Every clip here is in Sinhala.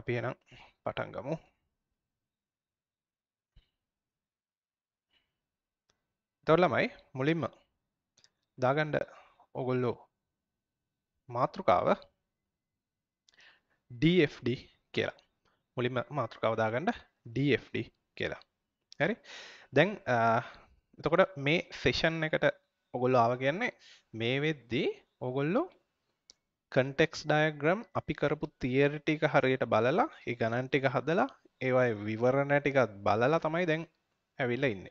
අපි එනම් පටන්ගමු තොල්ලමයි මුලින්ම දාගණ්ඩ ඔගොල්ලෝ මාතෘකාව DFD කියලා මුලින්ම මාතෘකාව දාගණ්ඩ DFD කියලා හරි දැන් එතකොට මේ සෙෂන් එකට ඔගොල්ලෝ ආව කියන්නේ මේ වෙද්දී ඔගොල්ලෝ කන්ටෙක්ස් ඩයග්‍රම් අපි කරපු තියරිටික හරියට බලලා ඒ ගණන්ටික හදලා ඒවයි විවරණ ටිකත් බලලා තමයි දැන් ඇවිල්ල ඉන්න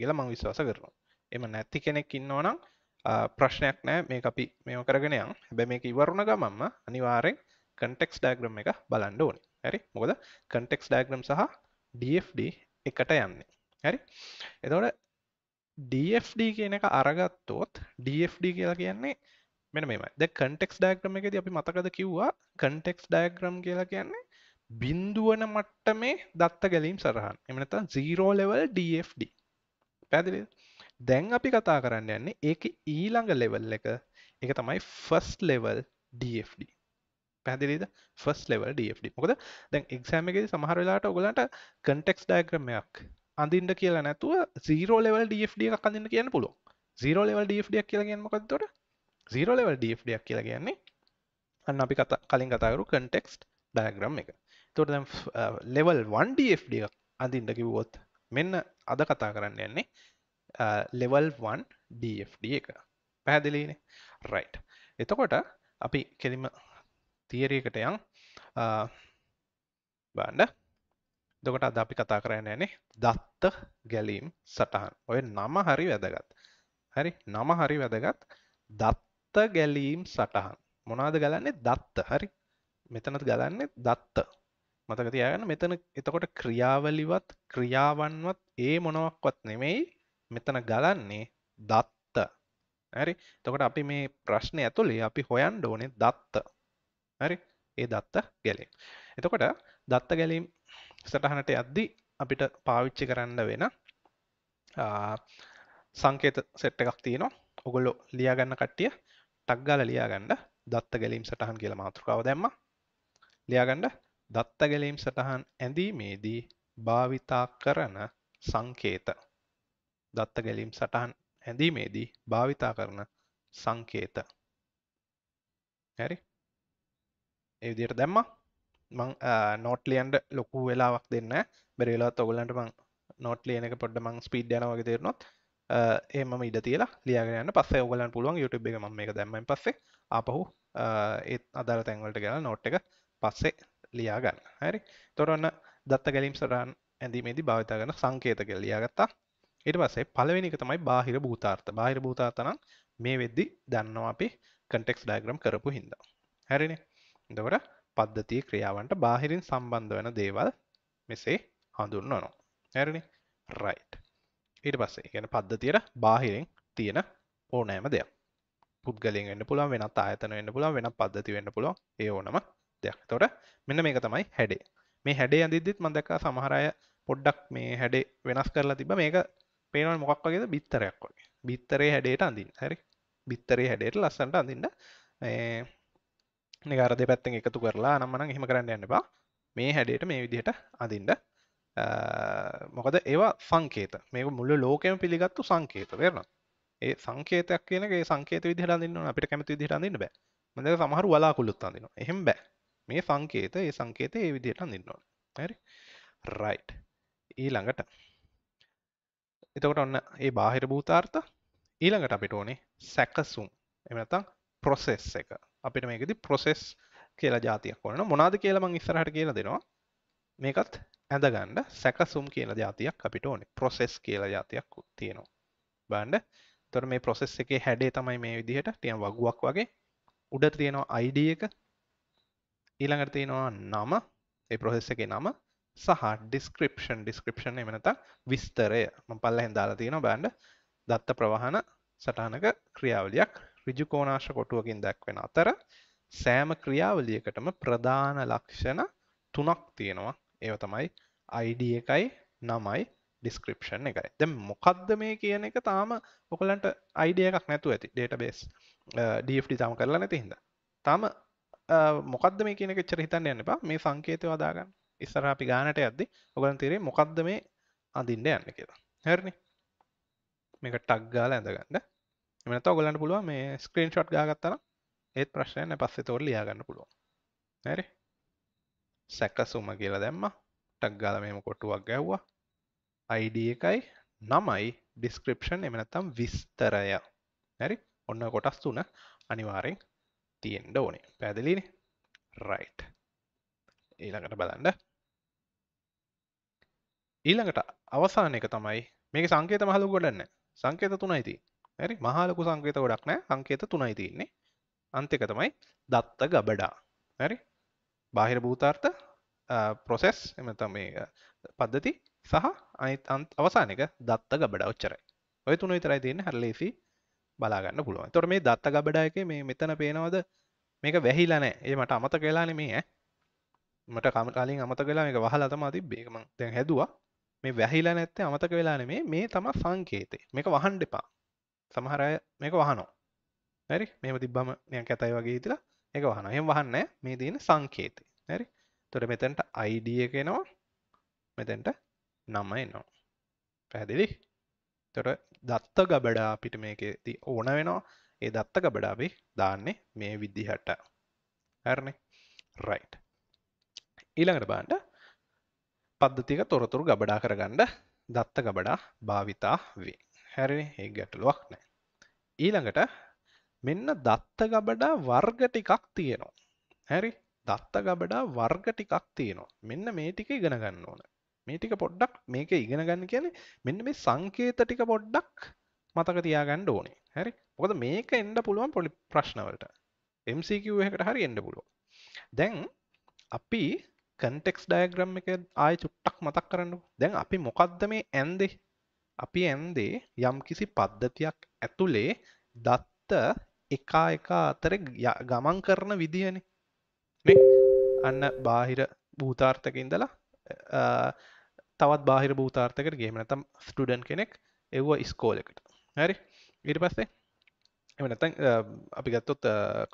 කියලා මං විශ්වාස කරනවා එම නැති කෙනෙක් ඉන්නවනම් ප්‍රශ්නයක් නෑ මේ අපි මෙම කරගෙනයන් හැබැ මේ ඉවරුණ ගමම්ම අනිවාරෙන් කන්ටෙක්ස් ඩයග්‍රම් එක බලන්න ඕන ඇරි මොකද කන්ටෙක්ස් ඩයග්‍රම් සහ DFD එකට යන්නේ හැරි එතවට DFD කියන එක අරගත්තෝත් DFD කියලා කියන්නේ මෙන මෙමයි ද කටෙක්ස් ඩයග්‍රම එකද අපි මතකද කිව්වා කටෙක්ස් ඩයග්‍රම් කියලා කියන්නේ බින්දුවන මට්ට මේ දත්ත ගැලීම් සරහන් එමනත සීරෝ ලෙවල් ඩFD පැදිලි දැන් අපි කතා කරන්න යන්නේ ඒක ඊළඟ ලෙවල් එක එක තමයි ෆස් ලෙවල් ඩFD පැදිලිද ෆස් ලෙවල් ඩFD මොකද දැන් එක්ෂෑම එකෙද සමහරවෙලාට ඔගලන්ට කටෙක්ස් ඩයග්‍රමයක් අඳින්ට කියලා නැතුව සීරෝ ලෙවල් ඩFD එක කඳන්න කියන්න පුළුව සීරෝ ලෙවල් ඩFD කියලා කියන්නමකක්තොට සීරෝලෙවල් ඩක් කියලා කියන්නේ අන්න අපි කතා කලින් කතාකරු කටෙක්ස්ට ඩයග්‍රම් එක තොට දැම් ලෙවල් 1ඩක් අඳින්ට කිව්වොත් මෙන්න අද කතා කරන්න යන්නේ ලෙවල් 1ඩD එක පැහැදිලීන රයි් එතකොට අපි කෙලිම තියරකට යන් බන්ඩ දොකට අද අපි කතා කරන්න යනේ දත්ත ගැලීම් සටහන් ඔය නම හරි වැදගත් හරි නම හරි වැදගත් දත්ත දත්ත ගැලීම් සටහන් මොනාද ගලන්නේ දත්ත හරි මෙතනත් ගලන්නේ දත්ත මතක තියාගන්න මෙතන එතකොට ක්‍රියාවලිවත් ක්‍රියාවන්වත් ඒ මොනවක්වත් නෙමෙයි මෙතන ගලන්නේ දත්ත හරි තකොට අපි මේ ප්‍රශ්නය ඇතුළේ අපි හොයන් ඕනේ දත්ත හරි ඒ දත්ත ගැලේ එතකොට දත්ත ගැලීම් සටහනට යද්දි අපිට පාවිච්චි කරන්න වෙන සංකේත සෙට් එකක් තියෙනවා ඔගොල්ලො ලියාගන්න කට්ටිය ටක්ගාල ලියාගන්න දත්ත ගැලීම් සටහන් කියල මාතෘකාව දැම්ම ලියාගණ්ඩ දත්ත ගැලීම් සටහන් ඇඳීමේදී භාවිතා කරන සංකේත දත්ත ගැලීම් සටහන් ඇඳීමේදී භාවිතා කරන සංකේත හැරි ඒදියට දැම්ම මං නෝට්ලියන්ට ලොකු වෙලාවක් දෙන්න බැරිලා තොගලන්ට මං නොට්ලියනක පොඩ්ඩ මං ස්පීඩ් යනවගේ තේරනොත් ඒම ඉඩ තියලා ලියගන්න පස්ස ඔගලන් පුළුවන් යුටබ් එක ම එක දැම්මෙන් පස්සේ අපහු ඒත් අදර තැන්වලට ගැන නොට් එක පස්සේ ලියාගන්න හැරි තොරන්න දත්ත ගැලීම් සටන් ඇඳීමේදී භාවිතාගන සංකේත කෙල් ලියාගත්තා ඉට පස්සේ පලවෙනික තමයි බාහිර භූතාර්ථ බාහිර භූතාතනම් මේ වෙද්දි දන්නවා අපි කටෙක්ස් ඩයග්‍රම් කරපු හින්ද හැරින දවර පද්ධතිය ක්‍රියාවන්ට බාහිරින් සම්බන්ධ වන දේවල් මෙසේ හඳුන්වනවා හැරණි රයිට් ඊට පස්සේ ගැන පද්ධතියට බාහිරෙන් තියෙන ඕනෑම දෙයක් පුද්ගලින් වන්න පුළුව වෙනත් අයතන වන්න පුළුව වෙන පද්ධති වන්න පුළුව ඒ ඕනම දෙයක් තොට මෙන්න මේක තමයි හැඩේ මේ හැඩේ අඳදිත් මදක සමහරය පොඩ්ඩක් මේ හැඩේ වෙනස් කරලා තිබ මේක පේනවල් මොකක් වගේද බිත්තරයක් වගේ බිත්තරේ හැඩේට අඳින් හැරි බිත්තරේ හැඩේට ලස්සට අඳින්ට නිගරද පැත්තෙන් එකතු කරලා නම්මන හෙම කරන්න යන්නවා මේ හැඩේට මේ විදිහට අඳින්ට මොකද ඒවා සංකේත මේක මුල්ල ලෝකම පිළිගත්තු සංකේත වෙරන ඒ සංකේතයක් කියනගේ සංකේත විදිහරන්න අපිට කැමති දිරන්න බෑ මද සමහර වලාකුල්ලුත් අඳන්න එහෙම බෑ මේ සංකේත ඒ සංකේත ඒ විදිහට අඳන්නවා හරි රයිට් ඊළඟට එතකට ඔන්න ඒ බාහිර භූතාර්ථ ඊළඟට අපිට ඕනේ සැකසුම් එමනතං ප්‍රොසෙස් එක අපිට මේකදි ප්‍රොසෙස් කියලා ජාතියක් ඕන මොනාද කියලමං ඉස්සරහට කියලා දෙනවා මේකත් ඇඳගන්න සැකසුම් කියන ජාතියක් අපිට ඕන ප්‍රොසෙස් කියල ජාතියක් තියෙනවා බන්ඩ තොර මේ ප්‍රොසෙස් එක හැඩේ තමයි මේ විදිහට තියන් වගුවක් වගේ උඩ තියෙනවා අයිඩ එක ඊළඟට තියෙනවා නම ඒ ප්‍රොසෙස් එක නම සහ ඩිස්ක්‍රපෂන් ඩිස්ක්‍රපෂන් එමනත විස්තරය පල්ල හෙන්දාලා තියෙන බෑන්ඩ දත්ත ප්‍රවාහන සටහනක ක්‍රියාවලියක් රිජුකෝනාශ කොටුවකින් දැක්වෙන අතර සෑම ක්‍රියාවලියකටම ප්‍රධාන ලක්ෂණ තුනක් තියෙනවා ඒව තමයි ID එකයි නමයි ඩිස්ක්‍රපෂන් එකයි දැ මොකක්ද මේ කියන එක තාම ඔකලන්ට අයිඩිය එකක් නැතු ඇති ඩේට බේස් ඩFD තම කරලා නැති හිද තම මොකද මේ කියන චර හිතන්න යන්න එපා මේ සංකේතය වදාගන්න ඉස්සර අපි ගානට ඇද්දි ඔගලන් තේරේ මොකක්ද මේ අඳින්ඩ යන්න කියලා හැරණි මේක ටක් ගාල ඇඳගන්න එමනත ඔගලන්න පුළුව මේ ස්ක්‍රීන් ෂොට් ගාගත්තන ඒත් ප්‍රශ්නය පස්සේ තෝර ලියාගන්න පුළුවන් හැරේ සැකසුම කියලා දැම්ම ටක් ගාල මෙම කොටුවක් ගැව්වා අයිඩ එකයි නමයි ඩිස්ක්‍රපෂන් එමනත්තම් විස්තරය නැරි ඔන්න කොටස් තුන අනිවාරෙන් තියෙන්ඩ ඕනේ පැදලින රයිට් ඊළඟට බලන්න ඊළඟට අවසාන එක තමයි මේක සංකේත මහලු ගොඩන්න සංකේත තුනයිති ඇරි මහලකු සංකේත ගොඩක් නෑ සංකේත තුනයි තින්නේ අන්තික තමයි දත්ත ගබඩා ඇරි බාහිර භූතාර්ථ ප්‍රොසෙස් එමත මේ පද්ධති සහ අනිත් අවසානක දත්ත ගබඩ ඔච්චරයි ඔය තුන විතරයි තියන්න හරලේසි බලාගන්න පුළුවන් තොර මේ දත්ත ගබඩා එක මේ මෙතන පේනවද මේක වැහිලනෑ ඒ මට අමත කලාන මේ මට කමටලින් අමත කලා මේ වහල තම අති බේකම තැන් හැදවා මේ වැහිලා නැත්තේ අමතක වෙලා නෙමේ මේ තම සංකේතය මේක වහන් දෙපා සමහරය මේක වහනෝ හරි මෙම තිබ්බම නියන් කැතයි වගේ හිතලා එක වහන එම වහන්න මේ දීන සංකේතය හරි තොට මෙතැන්ට අයිඩිය එකෙනවා මෙතැන්ට නම එනවා පැහැදිලි තොට දත්ත ගබඩා පිට මේක ති ඕන වෙනවා ඒ දත්ත ගබඩාබි දාන්නේ මේ විද්දිහට හැරණ රයි් ඊළඟට බාන්ඩ පද්ධතික තොරතුරු ගබඩා කරගණ්ඩ දත්ත ගබඩා භාවිතා වේ හැරි ඒ ගැටලුවක් නෑ ඊළඟට මෙන්න දත්ත ගබඩා වර්ග ටිකක් තියෙනවා. හැරි දත්ත ගබඩා වර්ග ටිකක් තියෙනවා. මෙන්න මේ ටික ඉගෙන ගන්න ඕන. මේ ටික පොඩ්ඩක් මේක ඉගෙන ගන්න කියන්නේ මෙන්න මේ සංකේත ටික පොඩ්ඩක් මතක තියාගන්න ඕනේ. හරි. මොකද මේක එන්න පුළුවන් පොඩි ප්‍රශ්නවලට. MCQ එකකට හරි එන්න පුළුවන්. දැන් අපි කන්ටෙක්ස් ඩයග්‍රම් එක ආයෙ චුට්ටක් මතක් කරන්නකෝ. දැන් අපි මොකද්ද මේ ඇන්දේ? අපි ඇන්දේ යම්කිසි පද්ධතියක් ඇතුලේ දත්ත එකා එකා අතර ගමන් කරන විදිහන මේ අන්න බාහිර භූතාර්ථකින්දලා තවත් බාහිර භූතාර්ථකට ගේම නතම් ස්ටඩන් කෙනෙක් එව්ව ඉස්කෝලකට හැරි ඉට පස්සේ එමනතන් අපි ගත්තොත්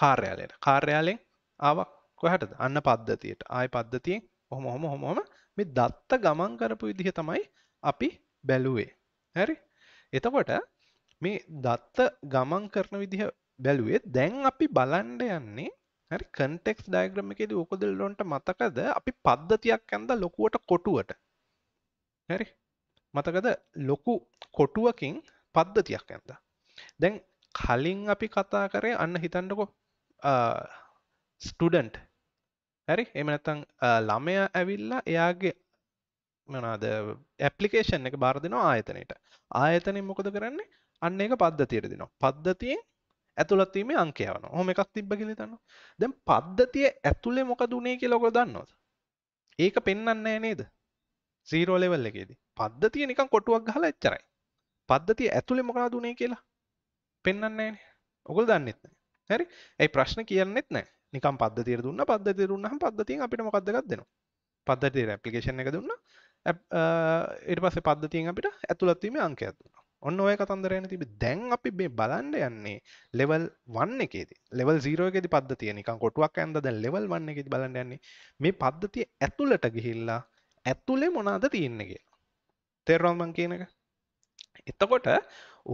කාර්යාලයට කාර්යාලයෙන් ආවක් කොහටද අන්න පද්ධතියට ආය පද්ධතියෙන් ඔහොම හොම හොමොම මේ දත්ත ගමන් කරපු විදිහ තමයි අපි බැලුවේ හැරි එතකොට මේ දත්ත ගමන් කරන විදිහ බැලුවෙත් දැන් අපි බලන්ඩ යන්නේ හරි කටෙක්ස් ඩයග්‍රමිකෙද ඕකොදල්ලොන්ට මතකද අපි පද්ධතියක් ඇන්ද ලොකුවට කොටුවට හැරි මතකද ලොකු කොටුවකින් පද්ධතියක් ඇන්ද දැන් කලින් අපි කතා කරේ අන්න හිතන්නකො ස්ටඩන්ට් හැරි එමනතං ළමය ඇවිල්ලා එයාගේ මනාද ඇපලිකේෂන් එක බාරදිනවා ආයතනයට ආයතනය මොකද කරන්නේ අන්න එක පද්ධතියට දෙනවා පද්ධතියෙන් ඇතුළත්වීම අංකයවන හොම එකක් තිබ්බ කියලතන්න දැන් පද්ධතිය ඇතුළේ මොක දුනේ කිය ලොක දන්නවද ඒක පෙන්න්නෑ නේද සීරෝ ලෙවල් එකේදී පද්ධතිය නිකන් කොටුවක් ගහලා එච්චරයි පද්ධතිය ඇතුළේ මොකා දුනේ කියලා පෙන්න්නන්නේ ඔගොල් දන්නෙත් නෑ හරි ඇයි ප්‍රශ්න කියන්නෙත් නෑ නිකම් පද්ධතිය දුන්න පද්ධතිය දුන්නහම පද්ධතියෙන් අපිට මොකක්ද එකක් දෙනවා පද්ධතිය ඇප්ලිකේෂන් එක දුන්න ඊට පස්සේ පද්ධතියෙන් අපිට ඇතුළත් වීමේ අංකයක් දුන්නා ඔන්න ඔය කතන්දරයන තිබ දැන් අපි මේ බලන්ඩ යන්නේ ලෙවල් වන්න එකේද ලෙවල් සීරෝගෙදි පද්ධතිය නිකං කොටුවක් ඇන්ද දැ ලෙවල් වන්න එකෙති බලන්න යන්නේ මේ පද්ධතිය ඇතුළට ගිහිල්ලා ඇතුළේ මොනාද තියන්න කියලා තෙරවල්මං කියනක එතකොට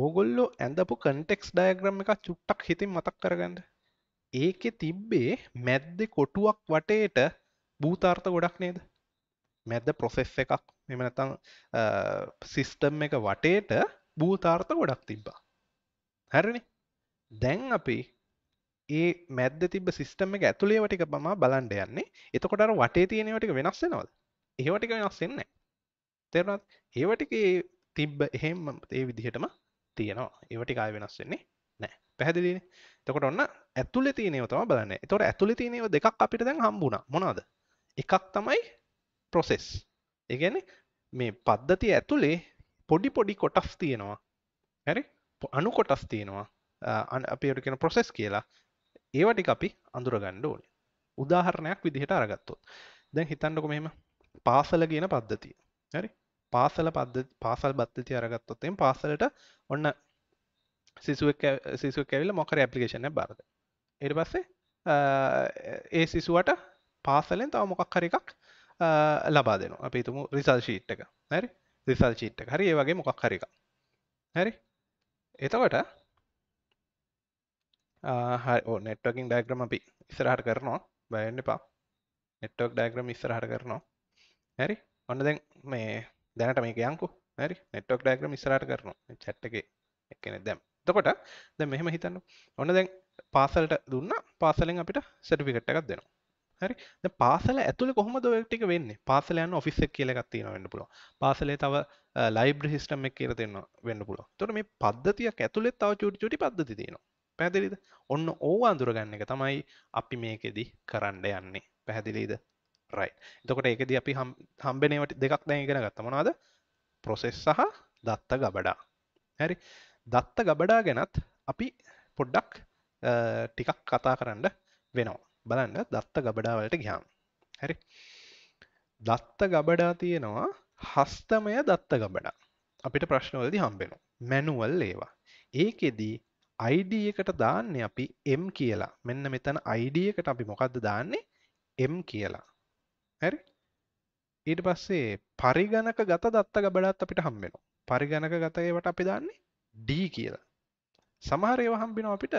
ඕගොල්ලෝ ඇඳපු කන්ටෙක්ස් ඩයග්‍රම් එක චුට්ටක් හිතින් මතක් කරගන්න ඒකෙ තිබ්බේ මැද්දෙ කොටුවක් වටේට භූතාර්ථ ගොඩක් නේද මැද්ද ප්‍රොසෙස් එකක් මෙමනතං සිිස්ටම් එක වටේට භූතාර්ථ ගොඩක් තිබ්බා හැරණ දැන් අපි ඒ මැද තිබ සිිස්ටම එක ඇතුළේවටික බම බලන්ඩ යන්නේ එතකොට වටේ තියෙනවටික වෙනස් වෙනවද ඒවටික වෙනස්සෙන්න තෙරුණත් ඒවටික තිබ්බ එහෙම ඒ විදිහටම තියෙනවා ඒවටිකාය වෙනස් වෙන්නේ නෑ පැහැදිලින තකොට ඔන්න ඇතුල තියනවතම බලන්න තොට ඇතුල තියනව දෙකක් අපිට දැන් හම්බුණ මොනාද එකක් තමයි ප්‍රොසෙස් ඒගැන මේ පද්ධති ඇතුළේ පොඩි පොඩි කොටස් තියෙනවා හැරි අනු කොටස් තියෙනවා අපට කෙන ප්‍රොසෙස් කියලා ඒවටි අපි අඳුරගණ්ඩ ඕන උදාහරණයක් විදිහට අරගත්තොත් දැන් හිතන්නක මෙහෙම පාසල කියන පද්ධතිය හැරි පාසල පද පාසල් බද්ධති අරගත්තොත්තෙන් පාසලට ඔන්න සිසුවක් සිසුකැවිල මොකර ඇපලිකේෂන බාරද එට පස්සේ ඒ සිසුවට පාසලෙන් තව මොකක් හරිකක් ලබා දෙනවා අපිතුමු රිසල් ශීට්ටක හැරි රිසල් චිට්ට හරි ඒ වගේ මොකක් හරික හැරි එතකොට නෙට්වකින් ඩයිග්‍රම අපි ඉස්සරහට කරනවා බයන්න එපා නෙට්වක් ඩයිග්‍රම ඉස්සරහට කරනවා හැරි ඔන්න දැන් මේ දැනට මේක යංකු හරි නෙට්වක් ඩයිග්‍රම ඉස්සරහට කරනවා චැට්ටක එකන දැම් තකොට දැ මෙහෙම හිතන්න ඔන්න දැන් පාසල්ට දුන්න පාසලෙන් අපිට සටිෆිකට් එකක් දෙනවා හරි පාසල ඇතුළ කොහොම දොවටික වෙන්න පාසලයන් ඔෆිස්සක් කියලගත්තින වන්න පුල පාසලේ තව ලයිබ් හිස්ටම් එක කියර දෙන්න වන්න පුල තොට මේ පද්ධතියක් ඇතුළෙත් තව චුටි චුටි පද්ධති තියෙනවා පැදිලිද ඔන්න ඕ අඳුරගන්න එක තමයි අපි මේකෙදි කරන්න යන්නේ පැහැදිලීද රයි එතකොට ඒකද අපි හම්බෙනවට දෙකක් දැගෙන ගත්තමනවාද ප්‍රොසෙස් සහ දත්ත ගබඩා හැරි දත්ත ගබඩා ගැනත් අපි පොඩ්ඩක් ටිකක් කතා කරන්න වෙනවා බලන්න දත්ත ගබඩාවලට ගියාම් හැරි දත්ත ගබඩා තියෙනවා හස්තමය දත්ත ගබඩා අපිට ප්‍රශ්නවලදි හම්බෙන මැනුවල් ඒවා ඒකෙදී අයිඩ එකට දාන්න අපි එම් කියලා මෙන්න මෙතන අයිඩ එකට අපි මොකක්ද දාන්නේ එම් කියලා හැරි ඊට පස්සේ පරිගණක ගත දත්ත ගබඩාත් අපිට හම්බෙන පරිගණක ගතයවට අපි දාන්නේ ඩ කියලා සමහර ඒව හම්බෙන අපිට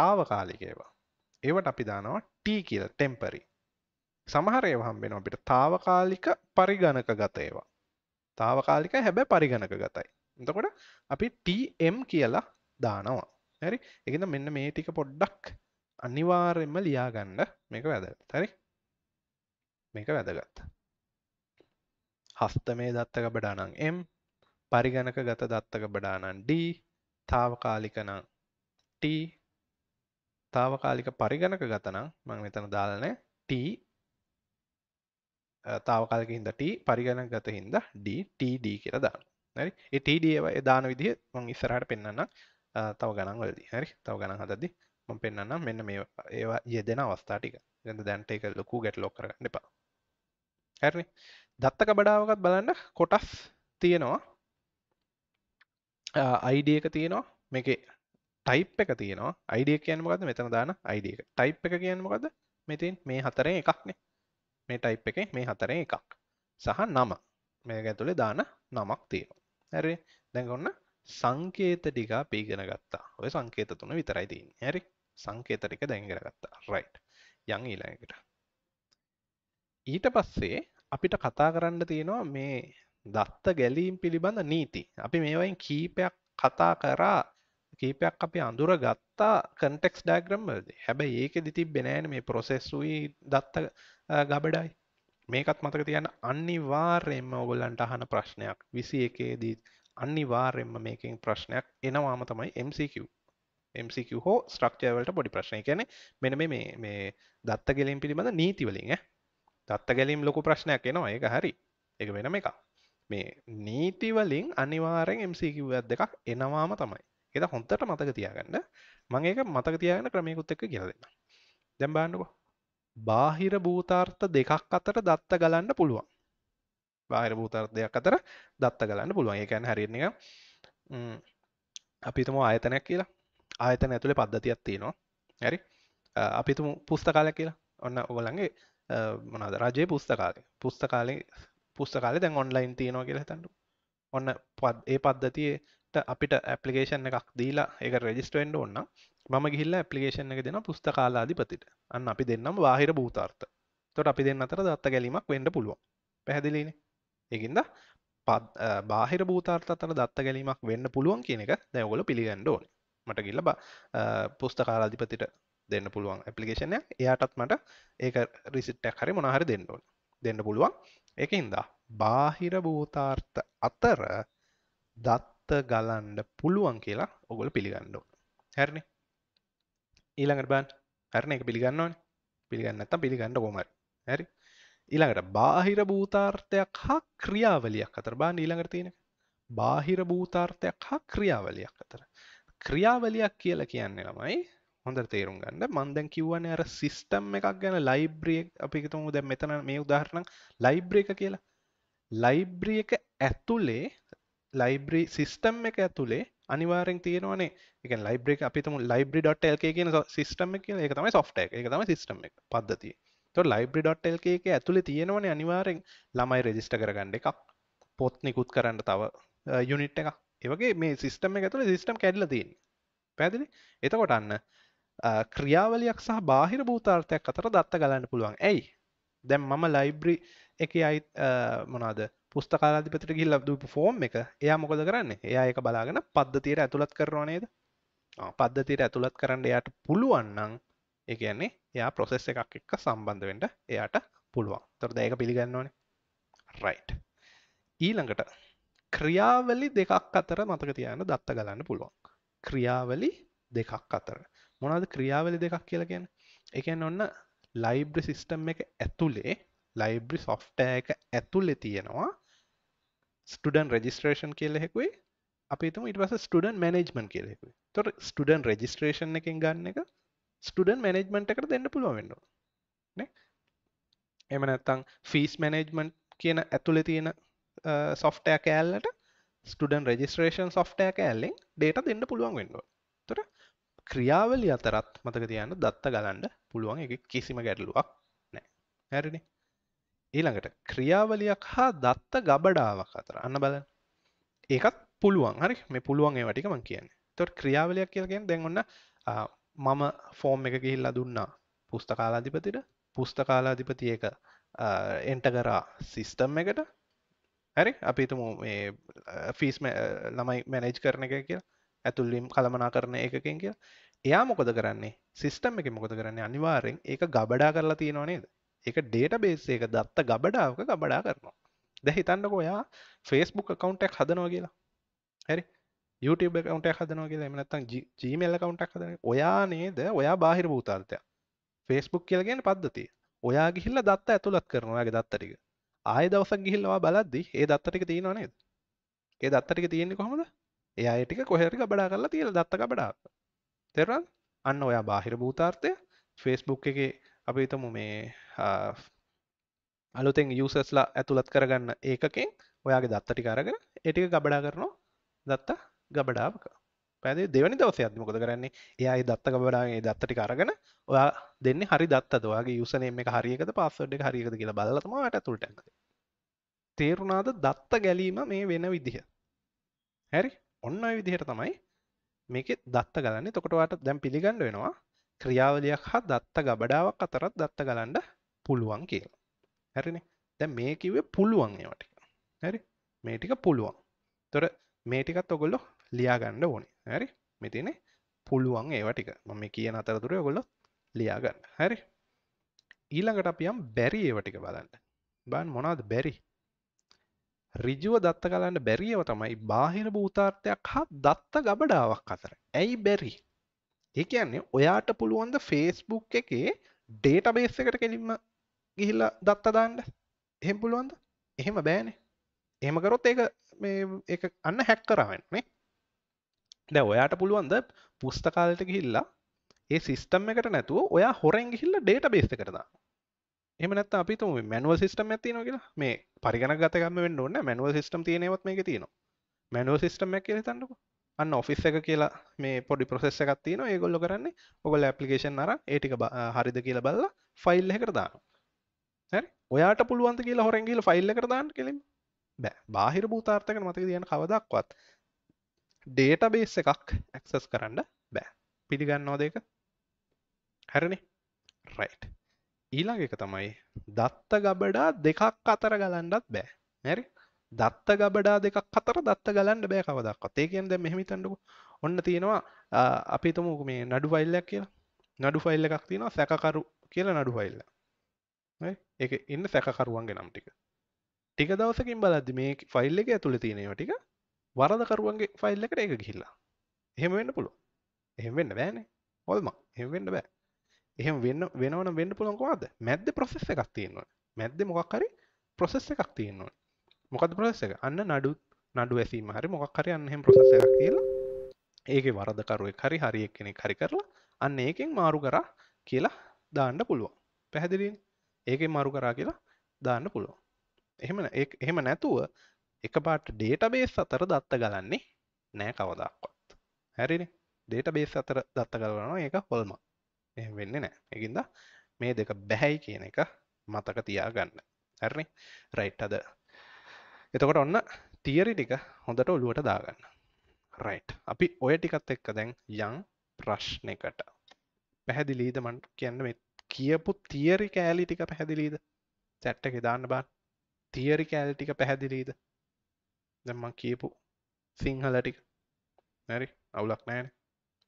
තාවකාලිකේවා ඒවට අපි දානවා T කියල ටෙම්පරි සමහර ඒවහම් වෙන අපිට තාවකාලික පරිගණක ගත ඒවා තාවකාලික හැබැ පරිගණක ගතයි එතකොට අපි TM කියලා දානවා හැරි එකද මෙන්න මේ ටික පොඩ්ඩක් අනිවාර්යෙන්ම ලියාගන්න මේක වැද තරි මේක වැදගත් හස්ත මේ දත්තක බඩානං එම් පරිගණක ගත දත්තක බඩානන් D තාවකාලිකනම් T తాවකාලික පරිගණක ගතනම් මං මෙතන දාලන T තාවකාලක හිද T පරිගණක ගත හින්ද DTD කියර දාන්න හරි TDව දාන විදිහ මං ඉස්සරහට පෙන්න්න තව ගණන් වලදි හරි තව ගණන් හදදි මම පෙන්න්නම් මෙන්න මේ ඒවා යෙදෙන අවස්ථාටික ගඳ දැන්ට එක ලොකු ගැට ලොකරන්න එපා හැරි දත්තක බඩාවකත් බලන්න කොටස් තියෙනවා අයිඩියක තියෙනවා මේකේ ටයිප් එක තියෙනවා අයිඩිය කියනමකද මෙතන දාන අයිඩියක ටයිප් එක කියනමකද මෙතින් මේ හතරේ එකක්නේ මේ ටයිප් එක මේ හතරේ එකක් සහ නම මේ ඇතුළේ දාන නමක් තියෙනවා හැරි දැඟන්න සංකේත ටිකා පීගෙන ගත්තා ඔය සංකේත තුන විතරයි තින් හැරි සංකේත ටික දැන්ගෙන ගත්තා රයිට් යං ඊළඟට ඊට පස්සේ අපිට කතා කරන්න තියෙනවා මේ දත්ත ගැලීම් පිළිබඳ නීති අපි මේවයින් කීපයක් කතා කරා කීපයක් අපි අඳුර ගත්තා කටෙක්ස් ඩෑග්‍රම්මල්ද හැබැයි ඒක දිති බෙනෑන මේ පොසෙස් වී දත්ත ගබඩයි මේකත් මතක තියන්න අනිවාර්යෙන්ම ඔගොල්ලන්ට අහන ප්‍රශ්නයක් විසි එකේදී අනිවාර්යෙන්ම මේකින් ප්‍රශ්නයක් එනවාම තමයි MCQ MCQ හෝ ස්ට්‍රක්ෂයවලට පොඩි ප්‍රශ්නය කැන මෙන මේ මේ දත්ත ගෙලින් පිළිබඳ නීතිවලින් දත්ත ගැලීම් ලොකු ප්‍රශ්නයක් එනවා ඒක හරි එක වෙනම එකක් මේ නීතිවලින් අනිවාරෙන් MCකිව්වත් දෙකක් එනවාම තමයි එද හොන්තට මතක තියාගන්න මං ඒක මතක තියාගෙන ක්‍රමයකුත් එක්ක කියලා දෙන්න දැන් බාන්නකෝ බාහිර භූතාර්ථ දෙකක් අතර දත්ත ගලන්න පුළුවන් බාහිර භූතාර්ථ දෙයක් අතර දත්ත ගලන්න පුළුවන් ඒකැන් හරිරණ එක අපිතුම ආයතනයක් කියලා ආයතන ඇතුළේ පද්ධතියක් තියෙනවා ඇරි අපිතුම පුස්තකාලයක් කියලා ඔන්න ඔවලගේ මොනද රජයේ පුස්තකාලය පුස්තකාලේ පුස්තකාලේ දැන් ඔන්ලයින් තියෙනවා කියලා තැන්ඩු ඔන්න පත් ඒ පද්ධතියේ අපිට ඇපලිකේෂන් එකක් දීලා එක රෙජිස්ටෙන්ඩ ඔන්න මම ගිල්ල ඇපලිකේෂන් එක දෙෙන පුස්තකාලාධිපතිට අන්න අපි දෙන්නම් වාහිර භූතාර්ථ තොට අපි දෙන්න අතර දත්ත ගැලීමක් වෙන්ඩ පුළුවන් පැහැදිලින ඒකින්ද පත් බාහිර භූතාර්ථ අතර දත්ත ගැලීමක් වෙන්න පුළුවන් කියන එක දැවගොල පිළිගන්න ඕන මට ගිල්ල බ පුස්තකාලාධිපතිට දෙන්න පුළුවන් ඇපලිකේෂනය එයාටත් මට ඒක රිසිට්ටක් හරි මොනහරි දෙන්න ඕන දෙන්න පුළුවන් එක හින්දා බාහිර භූතාර්ථ අතර දත් අත ගලන්ඩ පුළුවන් කියලා ඔගොල පිළිගණ්ඩ හැරණ ඊළඟට බන් හැරණ එක පිළිගන්නවන පිළිගන්න ඇතම් පිළිගණඩ කොමයි හැරි ඊළඟට බාහිර භූතාර්ථයක් හා ක්‍රියාවලියක් අතර බා ඊළඟට තියෙන බාහිර භූතාර්ථයක් හා ක්‍රියාවලියක් අතර ක්‍රියාවලියක් කියලා කියන්නේ ළමයි හොඳ තේරුම් ගන්න මන්දැන් කිව්වන අර සිිස්ටම් එකක් ගැන ලයිබ්‍රිය අපිතුමු දැ මෙතන මේ උදාහරණ ලයිබ්‍රිය එක කියලා ලයිබ්‍රිය එක ඇතුලේ ලයිබ්‍රී සිිස්ටම් එක ඇතුළේ අනිවාරෙන් තියෙනවනේ එක ලයිබ්‍රි අපිතම ලයිබ්‍රි.ල්ක කියන සිිටම එක එක තමයි සොෆ්ට එක තම සිිටම එක පද්ධතිය තො ලයිබ්‍රි.ල්ක එක ඇතුළ තියෙනවන අනිවාරෙන් ළමයි රෙජිස්ට කරගන්න එකක් පොත් නිකුත් කරන්න තව යුනිට් එක ඒවගේ මේ සිිස්ටම එක ඇතුළ සිිටම් කැඩල තියෙන පැදිලි එතකොට අන්න ක්‍රියාවලයක් සහ බාහිර භූතාර්ථයක් අතර දත්ත ගලන්න පුළුවන් ඇයි දැම් මම ලයිබ්‍රී එක අයි මොනාද පුස්තකාලාධිපතිට ගිල්ල දූපු ෆෝම් එක එයා මොකද කරන්න එයා එක බලාගෙන පද්ධතියට ඇතුළත් කරනවානේද පද්ධතියට ඇතුළත් කරන්න එයාට පුළුවන්නං එකන්නේ එයා ප්‍රොසෙස් එකක් එක්ක සම්බන්ධවෙන්ට එයාට පුළුවන් තොරද ඒක පිළිගන්නවන රයිට් ඊළඟට ක්‍රියාවලි දෙකක් අතර මතක තියන්න දත්ත ගලන්න පුළුවන් ක්‍රියාවලි දෙකක් අතර මොනද ක්‍රියාවලි දෙකක් කියලගෙන එකන් ඔන්න ලයිබ්‍ර සිිස්ටම් එක ඇතුළේ ලයිබ්‍රි සොෆ්ටෑ එක ඇතුලෙ තියෙනවා ස්ටඩන් රෙජිස්ට්‍රේෂන් කියල හෙකුයි අපිතුම ඉටවස ස්ටඩන් මනෙජ්මන් කියලෙකු තොට ස්ටඩන් රෙජිස්ට්‍රේෂන් එකෙන් ගන්න එක ස්ටඩන් මනෙජ්මට එකට දෙන්න පුළුවෙන්ඩ එම නැත්තං ෆිස් මනෙජ්මන්් කියන ඇතුලෙ තියෙන සොෆ්ටෑ කෑල්ලට ස්ටඩන් රෙජිස්ට්‍රේෂන් සොෆ්ටෑ කෑල්ලෙන් ඩේට දෙන්න පුළුවන් වෙන්ඩුව තොට ක්‍රියාවලි අතරත් මතක තියන්න දත්ත ගලන්ඩ පුළුවන් එක කිසිම ගැටලුවක් නෑ හැරිනේ ඊළඟට ක්‍රියාවලියක් හා දත්ත ගබඩාවක් අතර අන්න බල ඒකත් පුළුවන් හරි මේ පුළුවන් ඒ වටිකම කියන්න තොට ක්‍රියාවලයක් කියලගෙන් දැන්වන්න මම ෆෝර්ම් එක ගිහිල්ල දුන්නා පුස්තකාලාධිපතිට පුස්තකාලාධිපති එක එන්ට කරා සිිස්ටම් එකට හැරි අපිතුම මේ ෆිස් ළමයි මැනේජ් කරන එක කිය ඇතුල්ලිම් කළමනා කරන එකකින් කිය එයා මොකද කරන්නේ සිිස්ටම් එක මොකද කරන්නේ අනිවාරෙන් ඒක ගබඩා කරලා තියෙනවා නේද එක ඩේට බේස් එක දත්ත ගබඩාවක ගබඩා කරනවා දැ හිතන්නක ඔයා ෆෙස්බුක් කකවන්ටක් හදනවා කියලා හැරි YouTube කවන්ට හදනවා කියලා එමනත්තන් ජීමල්ල කවන්ටක් හදන ඔයා නේද ඔයා බාහිර භූතාර්ථය ෆෙස්බුක් කියලගෙන පද්ධතිය ඔයා ගිහිල්ල දත්ත ඇතුළත් කරනවාගේ දත්තටික ආය දවසක් ගිහිල්ලවා බලද්දි ඒ දත්තටික තියෙනවා නේද ඒ දත්තටික තියෙන්නේ කොහොමද එයාටික කොහරි ගබඩා කරලා තියල දත්ත ගබඩා තෙරන් අන්න ඔයා බාහිර භූතාර්ථය ෆෙස්බුක් එක අපි හිතමු මේ අලුතෙන් යසස්ලා ඇතුළත් කරගන්න ඒකකින් ඔයාගේ දත්ත ටිකාරග එටික ගබඩා කරනවා දත්ත ගබඩාවක පැදි දෙවනි දවස අදමකොද කරන්නේ එයායි දත්ත ගබඩාගේ දත්තටි කාරගෙන ඔයා දෙන්න හරි දත්තදවාගේ යුසනම එක හරිකද පස්සඩ් හරිකද කියලා බලතම ඇතුළට තේරුණාද දත්ත ගැලීම මේ වෙන විදිහ හැරි ඔන්න විදිහට තමයි මේක දත්ත ගලන්නේ තොකටවාට දැම් පිළිගන්න වෙනවා ක්‍රියාවලියක් හා දත්ත ගබඩාවක් අතරත් දත්ත ගලන්ඩ පුළුවන් කියලා හැරින දැ මේ කිවේ පුළුවන් ඒවටික හැරි මේ ටික පුළුවන් තොර මේ ටිකත් ඔගොල්ලො ලියාගන්න ඕනි හැරි මෙතිනේ පුළුවන් ඒවටික මම කියන අතරතුර ඔගොල්ලො ලියාගන්න හැරි ඊළඟට අපියම් බැරි ඒවටික බලන්න බන් මොනාද බැරි රිජුව දත්ත කලන්න බැරිව තමයි බාහිර භූතාර්ථයක් හා දත්ත ගබඩාවක් අතර ඇයි බැරි ඒ කියන්නේ ඔයාට පුළුවන්ද ෆේස්බුක් එකේ ඩේට බේස් එකට කෙලින්ම ගිහිල්ලා දත්තදාන්න එහෙම පුළුවන්ද එහෙම බෑනේ එහෙම කරොත් ඒක මේ අන්න හැක් කරවෙන්නේ දැ ඔයාට පුළුවන්ද පුස්තකාලට ගිහිල්ලා ඒ සිිස්ටම් එකට නැතුව ඔයා හොරෙන් ගිහිල්ල ඩේට බේස් කරදා එම නැත් අපි තුම මැනුව සිිටම් ඇතින කියලා මේ පරිගන ගතකම වන්න ඕන්න මැනුව සිිටම් තියනවත් මේ තියෙනවා මැනුව සිිටම් ැ කියල තන්නකෝ අන්න ah, ඔෆිස් එක කියලා මේ පොඩි ප්‍රසෙස් එකක් තියෙන ඒගොල්ලො කරන්නේ ඔගොල ඇපලිකේෂන් අර ඒටික හරිද කියල බල්ල ෆයිල් එකට දාන හැරි ඔයාට පුළුවන්ත කියලා හොරැගිල ෆයිල් එකට දාන්න කෙලින් බෑ බාහිර භූතාර්ථක මතක දයන කවදක්වත් ඩේට බේස් එකක් ඇක්සස් කරන්න බෑ පිළිගන්නෝ දෙක හැරණි රයිට් ඊළඟ එක තමයි දත්ත ගබඩා දෙකක් අතර ගලන්නත් බෑ නැරි දත්ත ගබඩා දෙකක් අතර දත්ත ගලන්න බෑ කවදක්වත් ඒකෙන් දැ මෙහමිතන්නකු ඔන්න තියෙනවා අපි තුමු මේ නඩු ෆයිල්ලයක් කියලා නඩු ෆයිල්ල එකක් තියෙනවා සැකකරු කියල නඩු ෆයිල්ල එක ඉන්න සැකකරුවන්ගේ නම් ටික ටික දවසකින් බලද මේ ෆයිල් එක ඇතුළ තියෙනව ටික වරදකරුවන්ගේ ෆයිල් එකට එක ගිහිල්ලා එහෙම වෙන්න පුළුව එහෙම වෙන්න බෑනේ හොල්ම එහෙම වෙන්න බෑ එහෙම වෙන්න වෙනවන වෙන්න පුළොන්කවාද මැද්ද ප්‍රසෙස් එකක් තියෙනවා මැද්ද මොකක් හරි ප්‍රොසෙස් එකක් තියෙනවා මොකද ප්‍රසක අන්න නඩු නඩු ඇසීම හරි මොකක් හරි අන්නෙම ප්‍රසසයක් කියලා ඒක වරදකරුවේ හරි හරියක් කෙනෙ හරි කරලා අන්න ඒකෙන් මාරු කරා කියලා දාන්න පුළුවන් පැහැදිලින් ඒක මාරු කරා කියලා දාන්න පුළුවන් එහෙම එහෙම නැතුව එක පාට ඩේට බේස් අතර දත්ත ගලන්නේ නෑ කවදක්වත් හැරිනි ඩේට බේස් අතර දත්ත ගලනවා ඒක හොල්ම එ වෙන්න නෑ එකින්ද මේ දෙක බැහැයි කියන එක මතක තියා ගන්න හැරනි රයිට් අද එතකොට ඔන්න තියරි ටික හොඳට ඔලුවට දාගන්න රයිට් අපි ඔය ටිකත් එක්ක දැන් යං ප්‍රශ්නකට පැහැදිලීද මට කියන්න මේ කියපු තියරි කෑලි ටික පැහැදිලීද චැට්ට එක දාන්න බාන් තියරි කෑල් ටික පැහැදිලීද දැම්මන් කියපු සිංහල ටික නැරි අවුලක් නෑන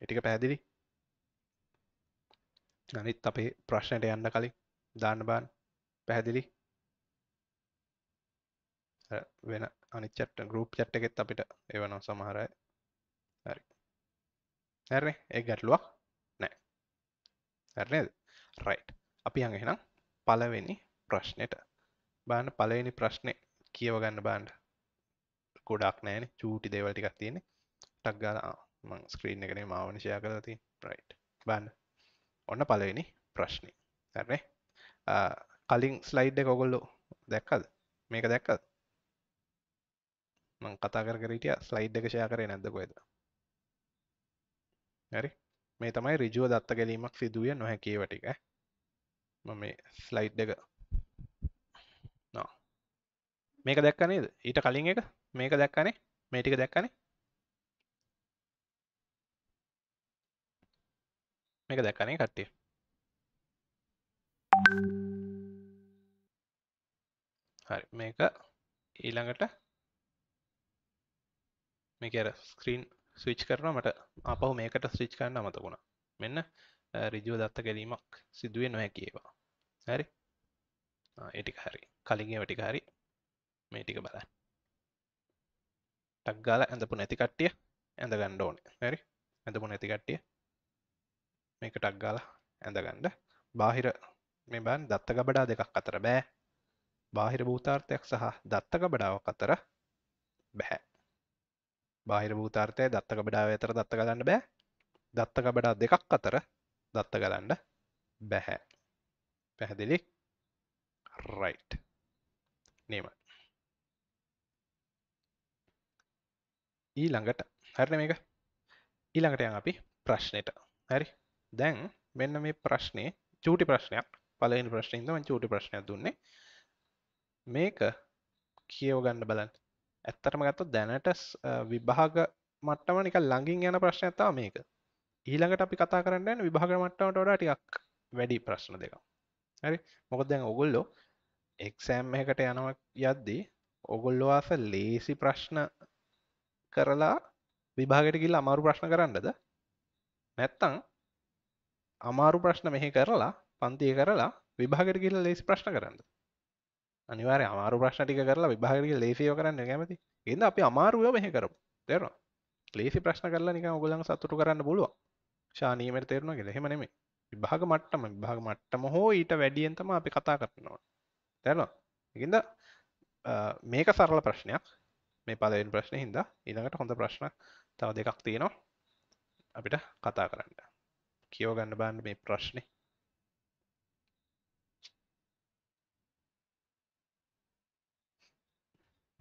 එටික පැදිලි අනිත් අපේ ප්‍රශ්නයට යන්න කලින් දාන්න බාන් පැහැදිලි වෙන අනිච්චට ගරුප් චට් එකෙත් අපිට එවනවා සමහරය හරි හැරන ඒ ගැටලුවක් නෑ හැරනද රයිට් අපි අඟහෙනම් පලවෙනි ප්‍රශ්නයට බාන්න පලවෙනි ප්‍රශ්නය කියවගන්න බාන්ඩ ගොඩක් නෑන චූටි දේවල්ටිකක් තියෙන ටක්ගාලා ස්ක්‍රීන් එකනේ මාවනිශයා කරති ප්‍රයිට් බන්න ඔන්න පලවෙනි ප්‍රශ්නය හැරනේ කලින් ස්ලයිඩ් කොගොල්ලු දැක්කද මේක දැක්කද මං කතා කර කරටිය ස්ලයිඩ් එක ෂයා කරේ නැද කොද හරි මේ තමයි රිජුව දත්ත ගැලීමක් සිදුවිය නොහැකිවටික ම මේ ස්ලයිඩ් එක මේක දැක්කනේද ඊට කලින් එක මේක දැක්කනේ මේ ටික දැක්කනේ මේක දැක්කනේ කට්ටිය හරි මේක ඊළඟට මේක අර ස්ක්‍රීන් ස්විච් කරන මට අපහු මේකට ස්විච් කරන්න අමතකුණා මෙන්න රිජුව දත්ත ගැලීමක් සිදුවේ නොහැකිේවා හැරි ඒටික හරි කලින්ගේ වැටිකාරි මේ ටික බලන්න ටක්ගාල ඇඳපු නැති කට්ටිය ඇඳ ගණ්ඩ ඕන හැරි ඇඳපු නැති කට්ටිය මේක ටක්ගාල ඇඳගණ්ඩ බාහිර මේ බන් දත්ත ගබඩා දෙකක් අතර බෑ බාහිර භූතාර්ථයක් සහ දත්ත ගබඩාවක් අතර බැහැ බාහිර භූතාර්ථය දත්තක බඩාව අතර දත්ත ගලන්න බෑ දත්තක බඩා දෙකක් අතර දත්ත ගලන්න බැහැ පැහැදිලි රයිට් නේම ඊළඟට හරින මේක ඊළඟට යන් අපි ප්‍රශ්නයට හරි දැන් මෙන්න මේ ප්‍රශ්නය චූටි ප්‍රශ්නයක් පලෙන් ප්‍රශ්නයද චූටි ප්‍රශ්නයක් දුන්නේ මේක කියව ගන්න බලන්න ඇත්තටම ගත්ත දැනට විභාග මට්ටම නික ලඟින් යන ප්‍රශ්න ඇතාව මේක ඊළඟට අපි කතා කරන්න විභාග මට්ටමට වඩා ටිකක් වැඩි ප්‍රශ්න දෙක හරි මොකද දැන් ඔගොල්ලෝ එක්සෑම් එකට යනවක් යද්දී ඔගොල්ලෝ අස ලේසි ප්‍රශ්න කරලා විභාගට ගිල්ල අමාරු ප්‍රශ්න කරන්නද නැත්තං අමාරු ප්‍රශ්න මෙහි කරලා පන්තිය කරලා විභාගට ගිල්ල ලේසි ප්‍රශ්න කරන්න අනිවාර අමාරු ප්‍රශ්න ටික කරලා විභාගක ලේසිය කරන්න කැමති එන්න අපි අමාරුවෝ මෙහ කරම තේරවා ලේසි ප්‍රශ්න කරලා නික ඔගලන් සතුටු කරන්න පුළුව ශානීමට තේරන ගෙ හෙමනෙම විභාග මට්ටම විභාග මට්ටම හෝ ඊට වැඩියෙන්තම අපි කතා කරනවා තැරවා එකද මේක සරල ප්‍රශ්නයක් මේ පදෙන් ප්‍රශ්න හින්දා ඉළඟට හොඳ ප්‍රශ්න තව දෙකක් තියෙනවා අපිට කතා කරන්න කියෝගන්න බාන්න මේ ප්‍රශ්නේ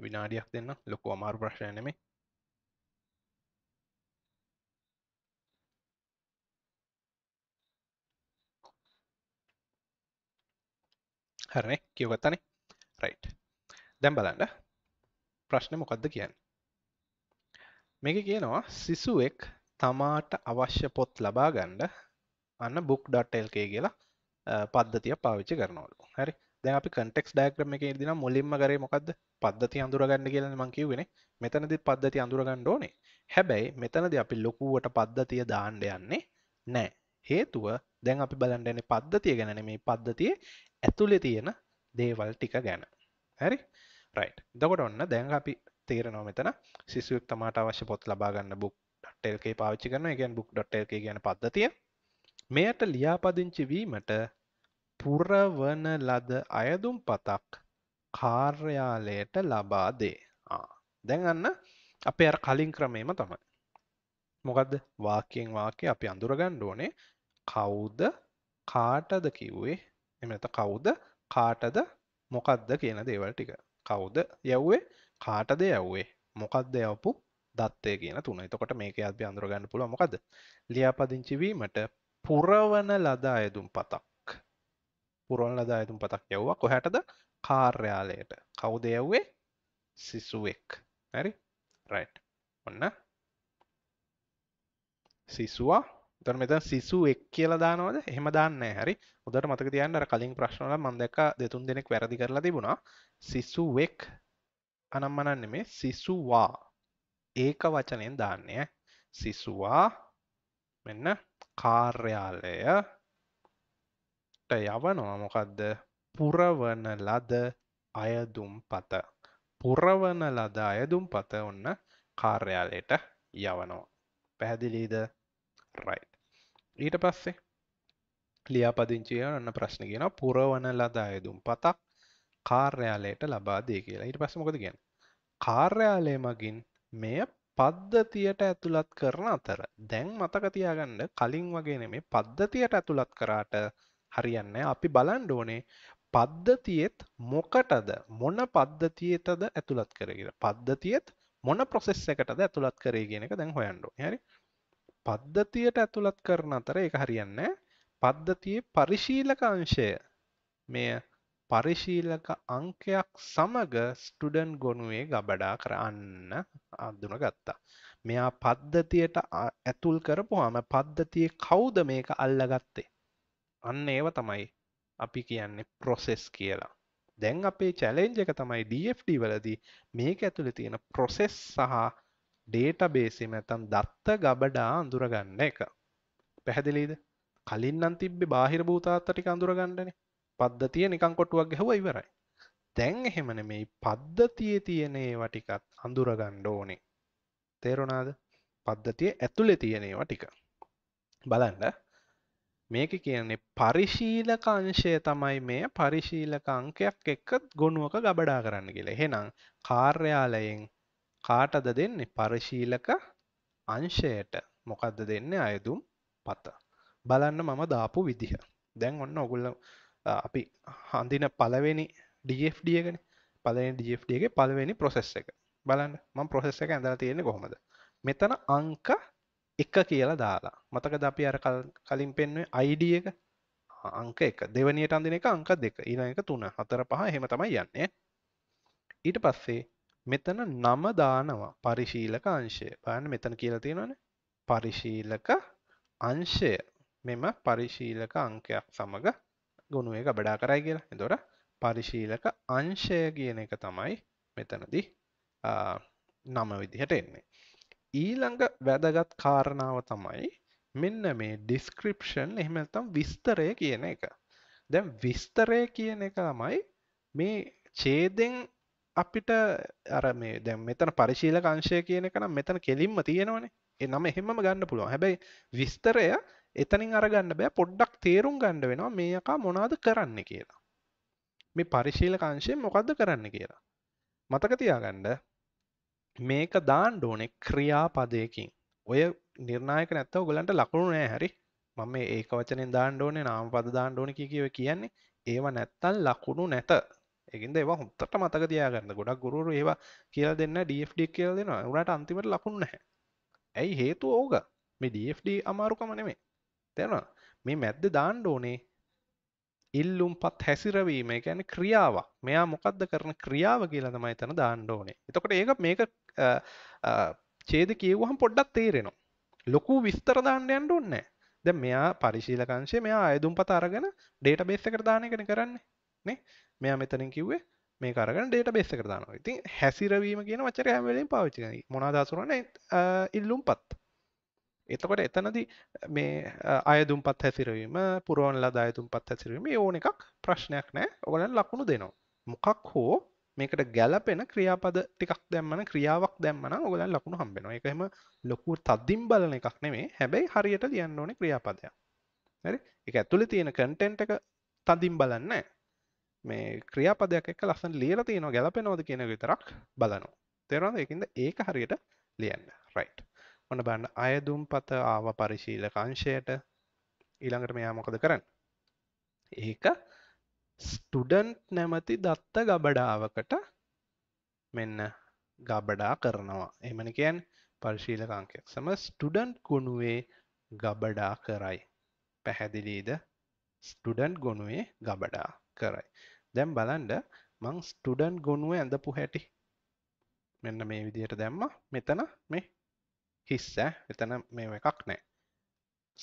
විනාඩියක් දෙන්න ලොකු අමාරු ප්‍රශ්න නෙමෙයි හරනේ කියවගත්තනේ රයිට් දැන් බලන්න ප්‍රශ්නේ මොකද්ද කියන්නේ මේක කියනවා සිසුවෙක් තමාට අවශ්‍ය පොත් ලබා ගන්න අන්න book.lk කියලා පද්ධතිය පාවිච්චි කරනවලු හරි දැ අපි කටෙක් ඩෑක්‍රම එක දින මුලින්ම කරේ මොකක්ද පද්ධති අඳුරගන්න කියලන මංකිව වෙන මෙතනදිත් පද්ධති අඳුරගන්න ඕනේ හැබැයි මෙතනද අපි ලොකුවට පද්ධතිය දාණ්ඩ යන්නේ නෑ හේතුව දැන් අපි බලන්ඩන පද්ධතිය ගැන මේ පද්ධතිය ඇතුළෙ තියෙන දේවල් ටික ගැන හැරි රයිට් දකොට ඔන්න දැන් අපි තේරනෝ මෙතන සිසුවක් තමාට අවශ්‍ය පොත් ලබාගන්න බුක්.ටල්කේ පාච්චි කරන එකගන් බුක්.ටල්ක ගැන පද්ධතිය මෙයට ලියාපදිංචි වීමට පුරවන ලද අයදුම් පතක් කාර්යාලයට ලබා දේ දැන් අන්න අපේ අර කලින් ක්‍රමේම තමයි මොකක්ද වාකයෙන් වාකය අපි අඳුරගන්න ඕනේ කවුද කාටද කිව්වේ එමත කවුද කාටද මොකක්ද කියන දේවල් ටික කවුද යව්වේ කාටද යව්වේ මොකක්ද යවපු දත්තය කියන තුන එතකොට මේක අපි අඳුරගන්න පුළුව මොකද ලියාපදිංචිවීමට පුරවන ලදා අයදුම් පතක් පුරොල්ල දායතුම් පතක් යව්වා කොහැටද කාර්යාලයට කවුද යව්වේ සිසුවෙක් හරි රයි් ඔන්න සිසුවා තර මෙත සිසු එක් කියලා දානවද එහෙම දාන්න හරි උදට මතක තියන්න කලින් ප්‍රශ්නල මන්දක දෙතුන් දෙනෙක් වැරදි කරලා තිබුණා සිසුවෙක් අනම්මනන්න මේ සිසුවා ඒක වචනයෙන් දාන්නය සිසුවා මෙන්න කාර්යාලය යවනවා. මොකක්ද පුරවන ලද අයදුම් පත. පුරවන ලද අයදුම් පත ඔන්න කාර්යාලයට යවනවා. පැහැදිලීද රයි. ඊට පස්සේ ලියාපදිංචිය ඔන්න ප්‍රශ්න කියන පුරවන ලද අයදුම් පතක් කාර්යාලයට ලබා දේ කියලා ඊට පස්සේ මොකද කියන්නේ? කාර්යාලය මගින් මෙය පද්ධතියට ඇතුළත් කරන අතර දැන් මතක තියාගන්න කලින් වගේ නෙමෙයි පද්ධතියට ඇතුළත් කරාට හරියන්නේ අපි බලන්න ඕනේ පද්ධතියෙත් මොකටද මොන පද්ධතියටද ඇතුළත් කරේ කියලා. පද්ධතියෙත් මොන process එකටද ඇතුළත් කරේ කියන එක දැන් හොයන්න ඕනේ. හරි. පද්ධතියට ඇතුළත් කරන අතර ඒක හරියන්නේ පද්ධතියේ පරිශීලක අංශය මේ පරිශීලක අංකයක් සමග ස්ටුඩන් ගොනුවේ ගබඩා කරන්න අදුන ගත්තා. මෙයා පද්ධතියට ඇතුල් කරපුහම පද්ධතිය කවුද මේක අල්ලගත්තේ. අන්න ඒව තමයි අපි කියන්නේ ප්‍රොසෙස් කියලා දැන් අපේ චැලෙන්ජ එක තමයි DFD වලදී මේක ඇතුළ තියෙන ප්‍රොසෙස් සහ ඩේට බේසි නැතම් දත්ත ගබඩා අඳුරගන්න එක පැහැදිලීද කලින්නම් තිබ්බේ බාහිර භූතාත්ත ටික අඳුරගන්නනේ පද්ධතිය නිකන් කොටුවක් ගැහුවා ඉවරයි දැන් එහෙම නෙමෙයි පද්ධතියේ තියෙන ඒවා ටිකත් අඳුරගන්න ඕනේ. තේරුණාද? පද්ධතියේ ඇතුලේ තියෙන ඒවා ටික. බලන්න මේක කියන්නේ පරිශීලක අංශය තමයි මේ පරිශීලක අංකයක් එක්ක ගොනුවක ගබඩා කරන්න කියලා. එහෙනම් කාර්යාලයෙන් කාටද දෙන්නේ පරිශීලක අංශයට. මොකද්ද දෙන්නේ අයදුම් පත. බලන්න මම දාපු විදිහ. දැන් ඔන්න ඔගොල්ලෝ අපි හඳින පළවෙනි DFD එකනේ. පළවෙනි DFD එකේ පළවෙනි process එක. බලන්න මම process එක ඇඳලා තියෙන්නේ කොහොමද? මෙතන අංක එක කියලා දාලා මතකද අපි අර කලින් පෙන්වේ අයිඩිය එක අංක එක දෙවනියට අඳන එක අංක දෙක ඉන එක තුන හතර පහ හෙම තමයි යන්නේ ඊට පස්සේ මෙතන නම දානවා පරිශීලක අංශය බලන්න මෙතන කියලා තියෙනවනේ පරිශීලක අංශය මෙම පරිශීලක අංකයක් සමග ගුණුව එක බඩා කරයි කියලා එතොර පරිශීලක අංශය කියන එක තමයි මෙතනදී නම විදිහට එන්නේ ඊළඟ වැදගත් කාරණාව තමයි මෙන්න මේ ඩිස්ක්‍රිප්ෂන් එහෙමතම් විස්තරය කියන එක. දැම් විස්තරය කියන එක තමයි මේ චේදෙන් අපිට අර මේ දැම් මෙතන පරිශීලක අංශය කියන එක නම් මෙතන කෙලින්ම තියෙනවනේ ඒ නම එහෙමම ගන්න පුළුවන් හැබැයි විස්තරය එතනින් අරගන්න බෑ පොඩ්ඩක් තේරුම් ගන්න වෙනවා මේකා මොනාද කරන්න කියලා. මේ පරිශීලක අංශය මොකද්ද කරන්න කියලා. මතක තියාගන්න මේක දාන්න ඕනෙ ක්‍රියාපදයකින් ඔය නිර්ණයක නැත්තව ගොලන්ට ලකුණු නෑ හැරි මම ඒක වචනෙන් දාන්න ඕනේ නාම පද දාන්න ඕන කියව කියන්නේ ඒව නැත්තල් ලකුණු නැත එකද ඒවා හොත්තට මතක තියාගන්න ගොඩක් ගුරු ඒවා කියල දෙන්න ඩFD කියල දෙෙන උනට අන්තිමට ලකුණු නැහැ ඇයි හේතු ඕග මේ ඩFD අමාරුකම නෙමේ තැන මේ මැද්ද දාන්න ඕනේ ඉල්ලුම්පත් හැසිරවීම ගැන ක්‍රියාවක් මෙයා මොකක්ද කරන ක්‍රියාව කියලා තමයි තන දාණ්ඩෝනේ එතකොට ඒක මේක චේද කියවහම් පොඩ්ඩක් තේරෙනවා ලොකු විස්තර දාන්න යන්න ඕන්නේ දැ මෙයා පරිශීලකංශය මෙයා අයදුම් පත අරගෙන ඩේට බේස්ස කරදානයගෙන කරන්නේ නේ මෙයා මෙතනින් කිව්වේ මේ කරග ඩේට බෙස්ස කරදානවා ඉතින් හැසිරවීම කියන වචර හැමලින් පාවිච්චි මොනාදසුරන ඉල්ලුම් පත් එතකොට එතනද මේ අයදුම් පත් හැසිරවීම පුරුවන් ලද අයතුම් පත් හැසිරීම ඕන එකක් ප්‍රශ්නයක් නෑ ඔගලන් ලකුණු දෙනවා. මොකක් හෝ මේකට ගැලපෙන ක්‍රියාපද ටිකක් දැම්මන ක්‍රියාවක් දැම්මන ඔගලන් ලකුණු හම්බෙන එකම ලොකු තද්දිම් බලන එකක් නෙමේ හැබැයි හරියට ලියන්න ඕන ක්‍රියාපදයක් හරි එක ඇතුළි තියෙන කටෙන්ට් එක තදිම් බලන්න මේ ක්‍රියාපදයක් එක ලස්සන් ලියල තියෙනවා ගැලපෙනවද කියන විතරක් බලනවා තෙරවාද එකින්ද ඒක හරියට ලියන්න රයිට් ඔන්න බන්න අයදුම් පත ආව පරිශීලක අංශයට ඊළඟට මෙයා මොකද කරන්න ඒක ස්ටඩන්් නැමති දත්ත ගබඩාවකට මෙන්න ගබඩා කරනවා එමනිකයන් පරිශීලකංකයක් සම ස්ටඩන්් ගොනුවේ ගබඩා කරයි පැහැදිලීද ස්ටඩන්් ගොනුවේ ගබඩා කරයි දැම් බලන්ඩ මං ස්ටඩන්් ගොනුව ඇඳපු හැටි මෙන්න මේ විදියට දැම්ම මෙතන මේ හිස්ස එතන මේ එකක් නෑ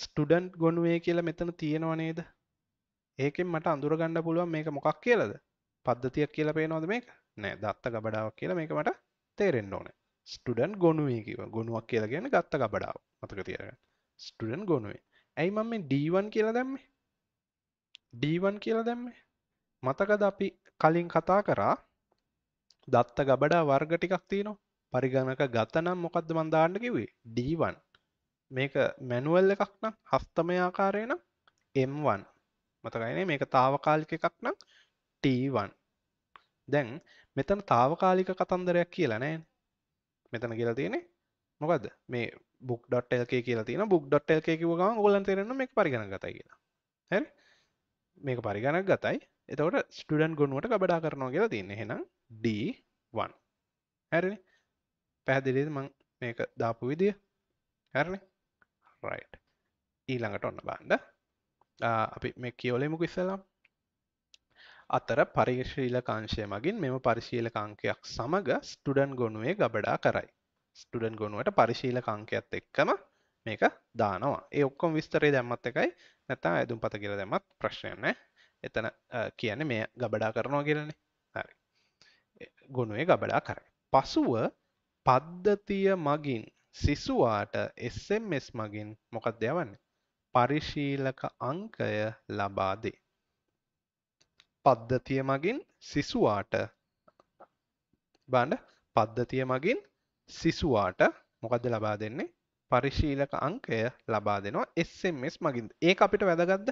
ස්ටඩන්් ගොනුවේ කියලා මෙතන තියෙනවනේද ඒකෙන් මට අඳුරගණ්ඩ පුළුවන් මේක මොකක් කියලද පද්ධතියක් කියලා පේනොද මේක නෑ දත්ත ගබඩාවක් කියලා මේක මට තේරෙන්න්න ඕන ස්ටඩන්් ගොනුවේ කිව ගොනුවක් කියලා ගැන ගත්ත ගබඩාව මතක තියරග ස්ටඩන්් ගොනුවේ ඇයි මම මේ ඩීවන් කියලා දැම්ම ඩීවන් කියලා දැම්මේ මතකද අපි කලින් කතා කරා දත්ත ගබඩා වර්ග ටිකක් තියෙනවා පරිගණක ගතනම් මොකක්ද මන්දාන්න කිවේ D1 මේක මැනුවල් එකක් නම් හස්තමය ආකාරය නම් M1 මතකයින මේක තාවකාලික එකක් නම් T1 දැන් මෙතන තාවකාලික කතන්දරයක් කියලනෑ මෙතන කියලා තියෙනෙ මොකද මේ බුක්.ල්ක කියලා තින බුක්.ල්ක කිව ගම ගොලන් තෙරෙන මේ පරිගණ ගතයි කියලා හැ මේක පරිගණක් ගතයි එතවට ස්ටඩන් ගොනුවට ගබඩා කරනවා කියලා තින්න හෙනම් D1 හැරිනි පැහදිලිද මං මේක දාපු විදිය හැරණ රයි් ඊළඟට ඔන්න බාන්ඩ අපි මේ කියවලෙමුකු ඉස්සලාම් අතර පරිශීලකාංශය මගින් මෙම පරිශීලකාංකයක් සමඟ ස්ටඩන් ගොනුවේ ගබඩා කරයි ස්ටඩන් ගොනුවට පරිශීලකාංකයක්ත් එක්කම මේක දානවා ඒ ඔක්කොම් විස්තරේ දැම්මත් එකයි නැතා ඇදුම් පත කියල දැමත් ප්‍රශ්නයනෑ එතන කියන්නේ මේ ගබඩා කරනවා කියරන්නේ හරි ගොනුවේ ගබඩා කරයි. පසුව පද්ධතිය මගින් සිසුවාට SMS මගින් මොකක්ද යවන්නේ? පරිශීලක අංකය ලබා දේ. පද්ධතිය මගින් සිසුවාට බලන්න පද්ධතිය මගින් සිසුවාට මොකද්ද ලබා දෙන්නේ? පරිශීලක අංකය ලබා දෙනවා SMS මගින්. ඒක අපිට වැදගත්ද?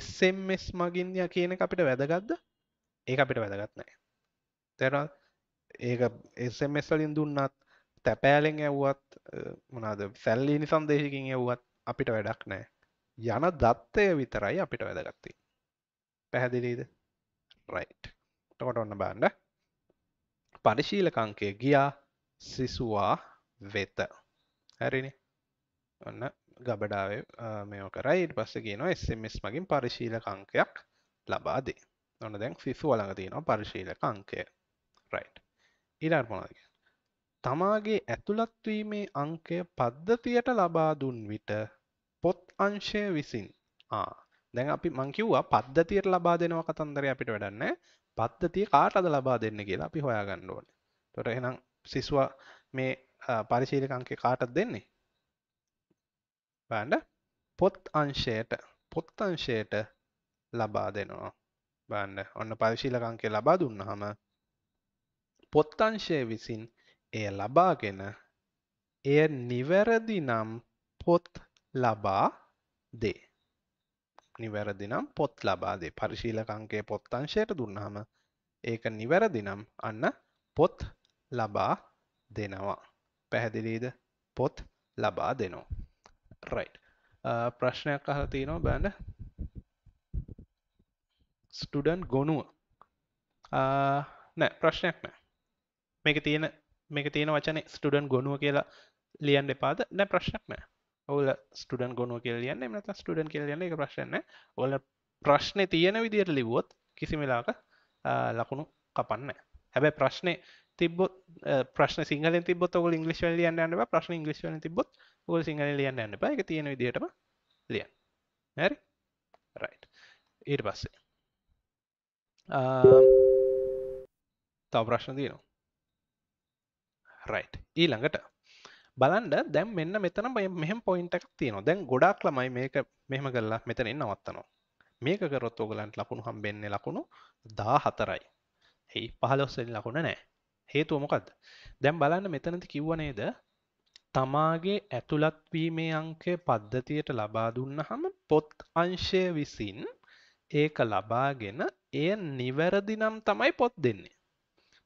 SMS මගින් කියන එක අපිට වැදගත්ද? ඒක අපිට වැදගත් නැහැ. තේරුණාද? ඒක එස්මස් වලින් දුන්නත් තැපෑලෙන් ඇව්වත් මොනාද සැල්ලිනි සන්දේශකින් ඇව්වත් අපිට වැඩක් නෑ යන දත්තය විතරයි අපිට වැදගත්ති පැහැදිලීද රයිට් ටකොට ඔන්න බාන්ඩ පරිශීලකංකය ගියා සිසුවා වෙත හැරිනි ඔන්න ගබඩාවේ මෙෝ කරයි පස්ස කියනවා එස්මස් මගින් පරිශීලකංකයක් ලබාදේ ඔන්න දැන් ෆිසු වලඟ තියෙනවා පරිශීලකංකය රයිට් ඊළඟට මොනවද තමාගේ ඇතුළත්වීමේ අංකය පද්ධතියට ලබා දුන් විට පොත් අංශය විසින් ආ දැන් අපි මං කිව්වා පද්ධතියට ලබා දෙනවා කතන්දරය අපිට වැඩන්නේ පද්ධතිය කාටද ලබා දෙන්න කියලා අපි හොයාගන්න ඕනේ. එතකොට එහෙනම් සිසුවා මේ පරිශීලක අංකය කාටද දෙන්නේ? බලන්න පොත් අංශයට පොත් අංශයට ලබා දෙනවා. බලන්න ඔන්න පරිශීලක අංකය ලබා දුන්නාම පොත්තංශය විසින් එය ලබාගෙන එය නිවැරදි නම් පොත් ලබා දේ. නිවැරදි නම් පොත් ලබා දේ පරිශීලකංකය පොත්තංශයට දුන්නහම ඒක නිවැරදි නම් අන්න පොත් ලබා දෙනවා. පැහැදිලීද පොත් ලබා දෙනවා. රයි් ප්‍රශ්නයක් අහල තියනවා බෑඩ ස්ටඩන් ගොනුව නෑ ප්‍රශ්නයක් නෑ මේක තියෙන මේක තියෙන වචන ස්ටඩන් ගොනුව කියලා ලියන් එපාද නෑ ප්‍රශ්නක්න ඔවල ස්ටඩන් ගොනුව කිය ලියන්න එමනත ස්ටඩන් කිය ලියන්න එක ප්‍රශ්න ඔල ප්‍රශ්නය තියෙන විදියට ලිවොත් කිසිමලාක ලකුණු කපන්න හැබැ ප්‍රශ්නය තිබ ප්‍රශ්න සිංහල තිබොත් ඔ ඉංගලිස් ලියන්න න්න ප්‍රශ්න ඉංගලිස් වන තිබොත් ඔ සිංහල ලියන්න න්න එක තියෙන දිටම ලිය හැරි රයි් ඊට පස්සේ තව ප්‍රශ්න තියනවා රයිට් ඊළඟට බලන්ඩ දැම් මෙන්න මෙතන බය මෙහම පොයින්ටක් තියෙන දැන් ගොඩක් ළමයි මේක මෙහම කරලා මෙතන එන්න වත්තනවා මේක කරොත් ඔගලන්ට ලකුණු හම්බෙන්නේ ලකුණු දා හතරයි ඇයි පහලොස්සනි ලකුණ නෑ හේතුවමොකක්ද දැම් බලන්න මෙතනති කිව්වනේද තමාගේ ඇතුළත්වීමේ අංකය පද්ධතියට ලබා දුන්න හම පොත් අංශය විසින් ඒක ලබාගෙන එය නිවැරදිනම් තමයි පොත් දෙන්නේ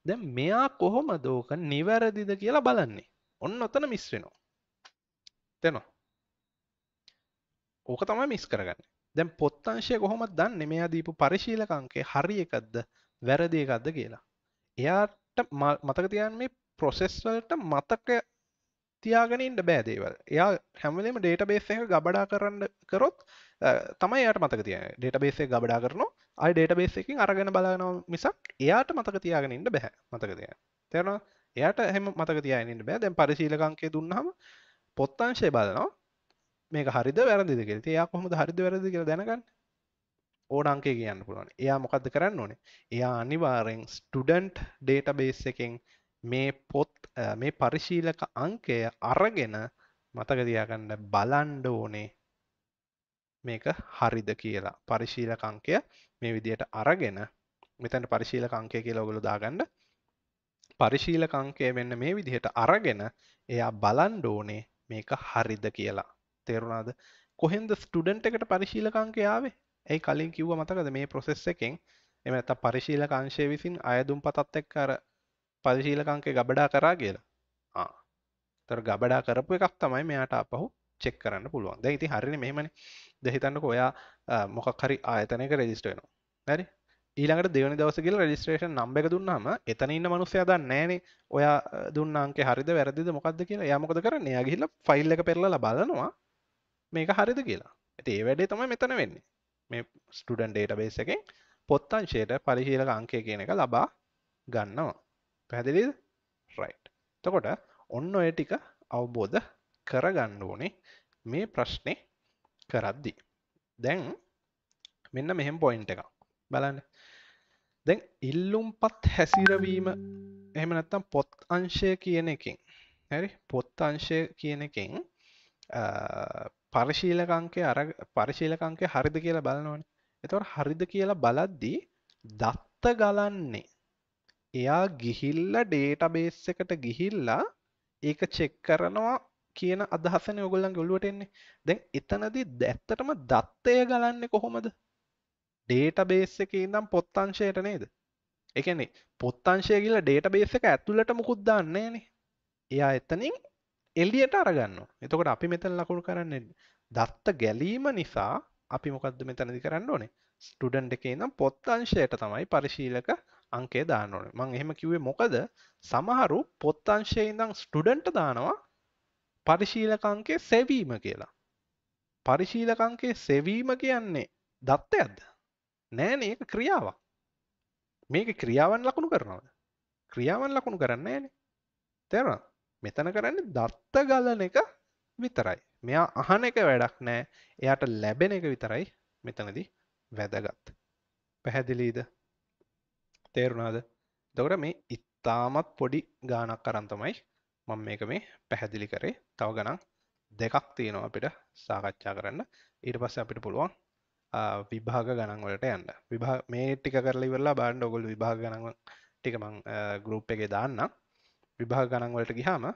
දැ මෙයා කොහොම දෝක නිවැරදිද කියලා බලන්නේ ඔන්න ඔතන මිස් වෙනවා තෙනවා ඕක තමයි මිස් කරගන්න දැම් පොත්තංශය කොහොම දන්න මෙයා දීපු පරිශීලකංකේ හරි එකක්ද වැරදි එකක්ද කියලා එයාට මතක තියන් මේ ප්‍රොසෙස්වලට මතක තියාගෙන ඉන්ට බෑ දේවල් එයා හැමලීම ඩේට බේස එක ගබඩා කරන්න කරොත් තමයි යට මතක තිය ඩේට බේසේ ගබඩා කරන අයි ඩේට බේස එකින් අරගෙන බලානො මිසක් එයාට මතක තියාගෙන ඉන්න බැහැ මතකතිය තෙරන එයට හෙම මතක තියන්නට බෑ දැන් පරිශීලකංකේ දුන්නහම පොත්තංශය බලනවා මේක හරිද වැරදිද කියල එයා කොහොමද හරිද වැරදි කියලා දැනගන්න ඕන අංකේ කියන්න පුළුවන් එයා මොකක්ද කරන්න ඕනේ එයා අනිවාරෙන් ස්ටඩන්ට් ඩේටබේස් එකෙන් මේ පොත් මේ පරිශීලක අංකය අරගෙන මතකදයාගන්න බලන්ඩ ඕනේ මේක හරිද කියලා පරිශීලක අංකය මේ විදියට අරගෙන මෙතැන පරිශීලක අංකය කියලා ඔගොලු දාගන්න පරිශීලක අංකය වෙන්න මේ විදිහට අරගෙන එයා බලන්ඩ ඕනේ මේක හරිද කියලා තේරුණාද කොහෙන්ද ස්ටඩන්ට් එකට පරිශීලකංකයාවේ ඇයි කලින් කිව්ව මතකද මේ ප්‍රොසෙස් එකෙන් එම ඇත පරිශීලක අංශය විසින් අයදුම් පතත් එක් අර පදිශීලකංකේ ගබඩා කරා කියලා තර ගබඩා කරපු එකක් තමයි මෙයාට අපහු චෙක් කරන්න පුළුවන් දැ ඉති හරිණ මෙහමනි දෙහිතන්නක ඔයා මොකක් හරි ආයතනක රෙජිස්ටේනවා ැරි ඊළඟට දෙවනි දවසගල රෙජිස්ට්‍රේෂන් නම්බ එක දුන්නාම එතන ඉන්න මනුස්සය දන්න නෑනේ ඔයා දුන්නන්ගේ හරිද වැරදිද මොකක්ද කියලා යමකොද කරන්න යා ගිහිල ෆයිල් එක පෙරල බලනවා මේක හරිද කියලා ඇති ඒ වැඩේ තමයි මෙතන වෙන්නේ මේ ස්ටඩන් ඩේට බේසකෙන් පොත්තංශයට පරිශීලක අංකය කියන එක ලබා ගන්නවා පැදිලිද රයිට් තකොට ඔන්න ඔය ටික අවබෝධ කරගන්න ඕනේ මේ ප්‍රශ්නය කරද්දි දැන් මෙන්න මෙහෙම පොයින්ට එක බලන්න දැන් ඉල්ලුම් පත් හැසිරවීම එහමනත්තම් පොත් අංශය කියන එකින් හැරි පොත් අංශය කියන එකින් පරිශීලකංකය අර පරිශීලකංකය හරිද කියලා බලනවන එතවට හරිද කියලා බලද්දී දත්ත ගලන්නේ එයා ගිහිල්ලා ඩේටබේස් එකට ගිහිල්ලා ඒක චෙක් කරනවා කියන අදහසන ඔගොල්ලන් ගොලුවට එන්නේ දැන් එතනදී දැත්තටම දත්තය ගලන්නේ කොහොමද ඩේටබේස් එක ඉඳම් පොත්තංශයට නේද එකනේ පොත්තංශය කියල ඩේටබේස් එක ඇතුළට මුකුත් දන්නේ නේ එයා එතනින් එල්ලියට අරගන්න එතකොට අපි මෙතන ලකුණු කරන්න දත්ත ගැලීම නිසා අපි මොකක්ද මෙතනදි කරන්න ඕනේ ස්ටඩන්් එකේ නම් පොත් අංශයට තමයි පරිශීලක අංකේ දාන්න ඕනේ මං එහෙම කිව්වේ මොකද සමහරු පොත් අංශයේ ඉඳන් ස්ටඩන්ට දානවා පරිශීලකංකේ සෙවීම කියලා පරිශීලකංකේ සෙවීම කියන්නේ දත්තයක්ද නෑන ඒක ක්‍රියාවක් මේක ක්‍රියාවන් ලකුණු කරනවද ක්‍රියාවන් ලකුණු කරන්න ෑන තෙර මෙතන කරන්න දත්ත ගලන එක විතරයි මෙයා අහන එක වැඩක් නෑ එයාට ලැබෙන එක විතරයි මෙතනදි වැදගත් පැහැදිලීද තේරුණාද දොකට මේ ඉතාමත් පොඩි ගානක් කරන්තමයි මං මේක මේ පැහැදිලි කරේ තව ගනන් දෙකක් තියෙනවා අපිට සාකච්ඡා කරන්න ඊට පස්ස අපිට පුළුවන් විභාග ගණන් වලට යන්න විභා මේ ටික කරලි වෙල්ලා බාණ්ඩ ඔගොල් විභාග ගණන් ටික මං ගරුප් එක දාන්න විභාග ගණන් වලට ගිහාම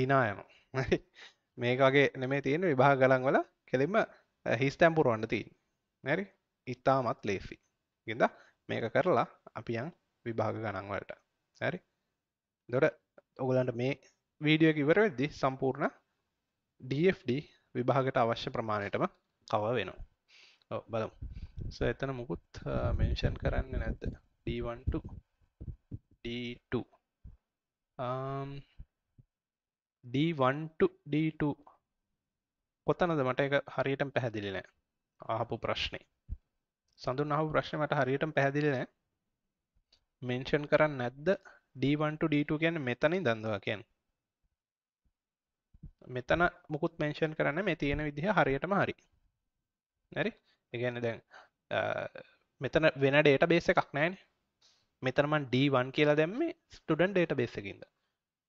හිනායම මේකගේ නෙමේ තියෙන විභා ගලන් වල කෙලින්ම හිස්තැම්පුරුවන්න තින් නැරි ඉතාමත් ලේසි ගිඳ මේක කරලා අපියන් විභාග ගණන්වලට හැරි දොට ඔගලන්ට මේ වීඩියෝ ඉවර වෙද්දි සම්පූර්ණ DFD විභාගට අවශ්‍ය ප්‍රමාණයටම කව වෙනවා බල එතන මුකුත් මෙන්ෂන් කරන්න නැද්ද D12 D2 um, D1 D2 කොතනද මට එක හරියටම පැහැදිලි නෑ ආහපු ප්‍රශ්නේ සඳුන් අහපු ප්‍රශ්නේ මට හරියටම පැහැදිලි නෑ මෙන්ෂන් කරන්න නැද්ද D1 to D2 කියන්නේ මෙතන ඉඳන්දවා කියන්නේ මෙතන මුකුත් මෙන්ෂන් කරන්න මේ තියෙන විදිහ හරියටම හරි හරි ඒ කියන්නේ දැන් මෙතන වෙන ඩේටාබේස් එකක් නැහැනේ මෙතන මම D1 කියලා දැම්මේ ස්ටුඩන්ට් ඩේටාබේස් එකකින්ද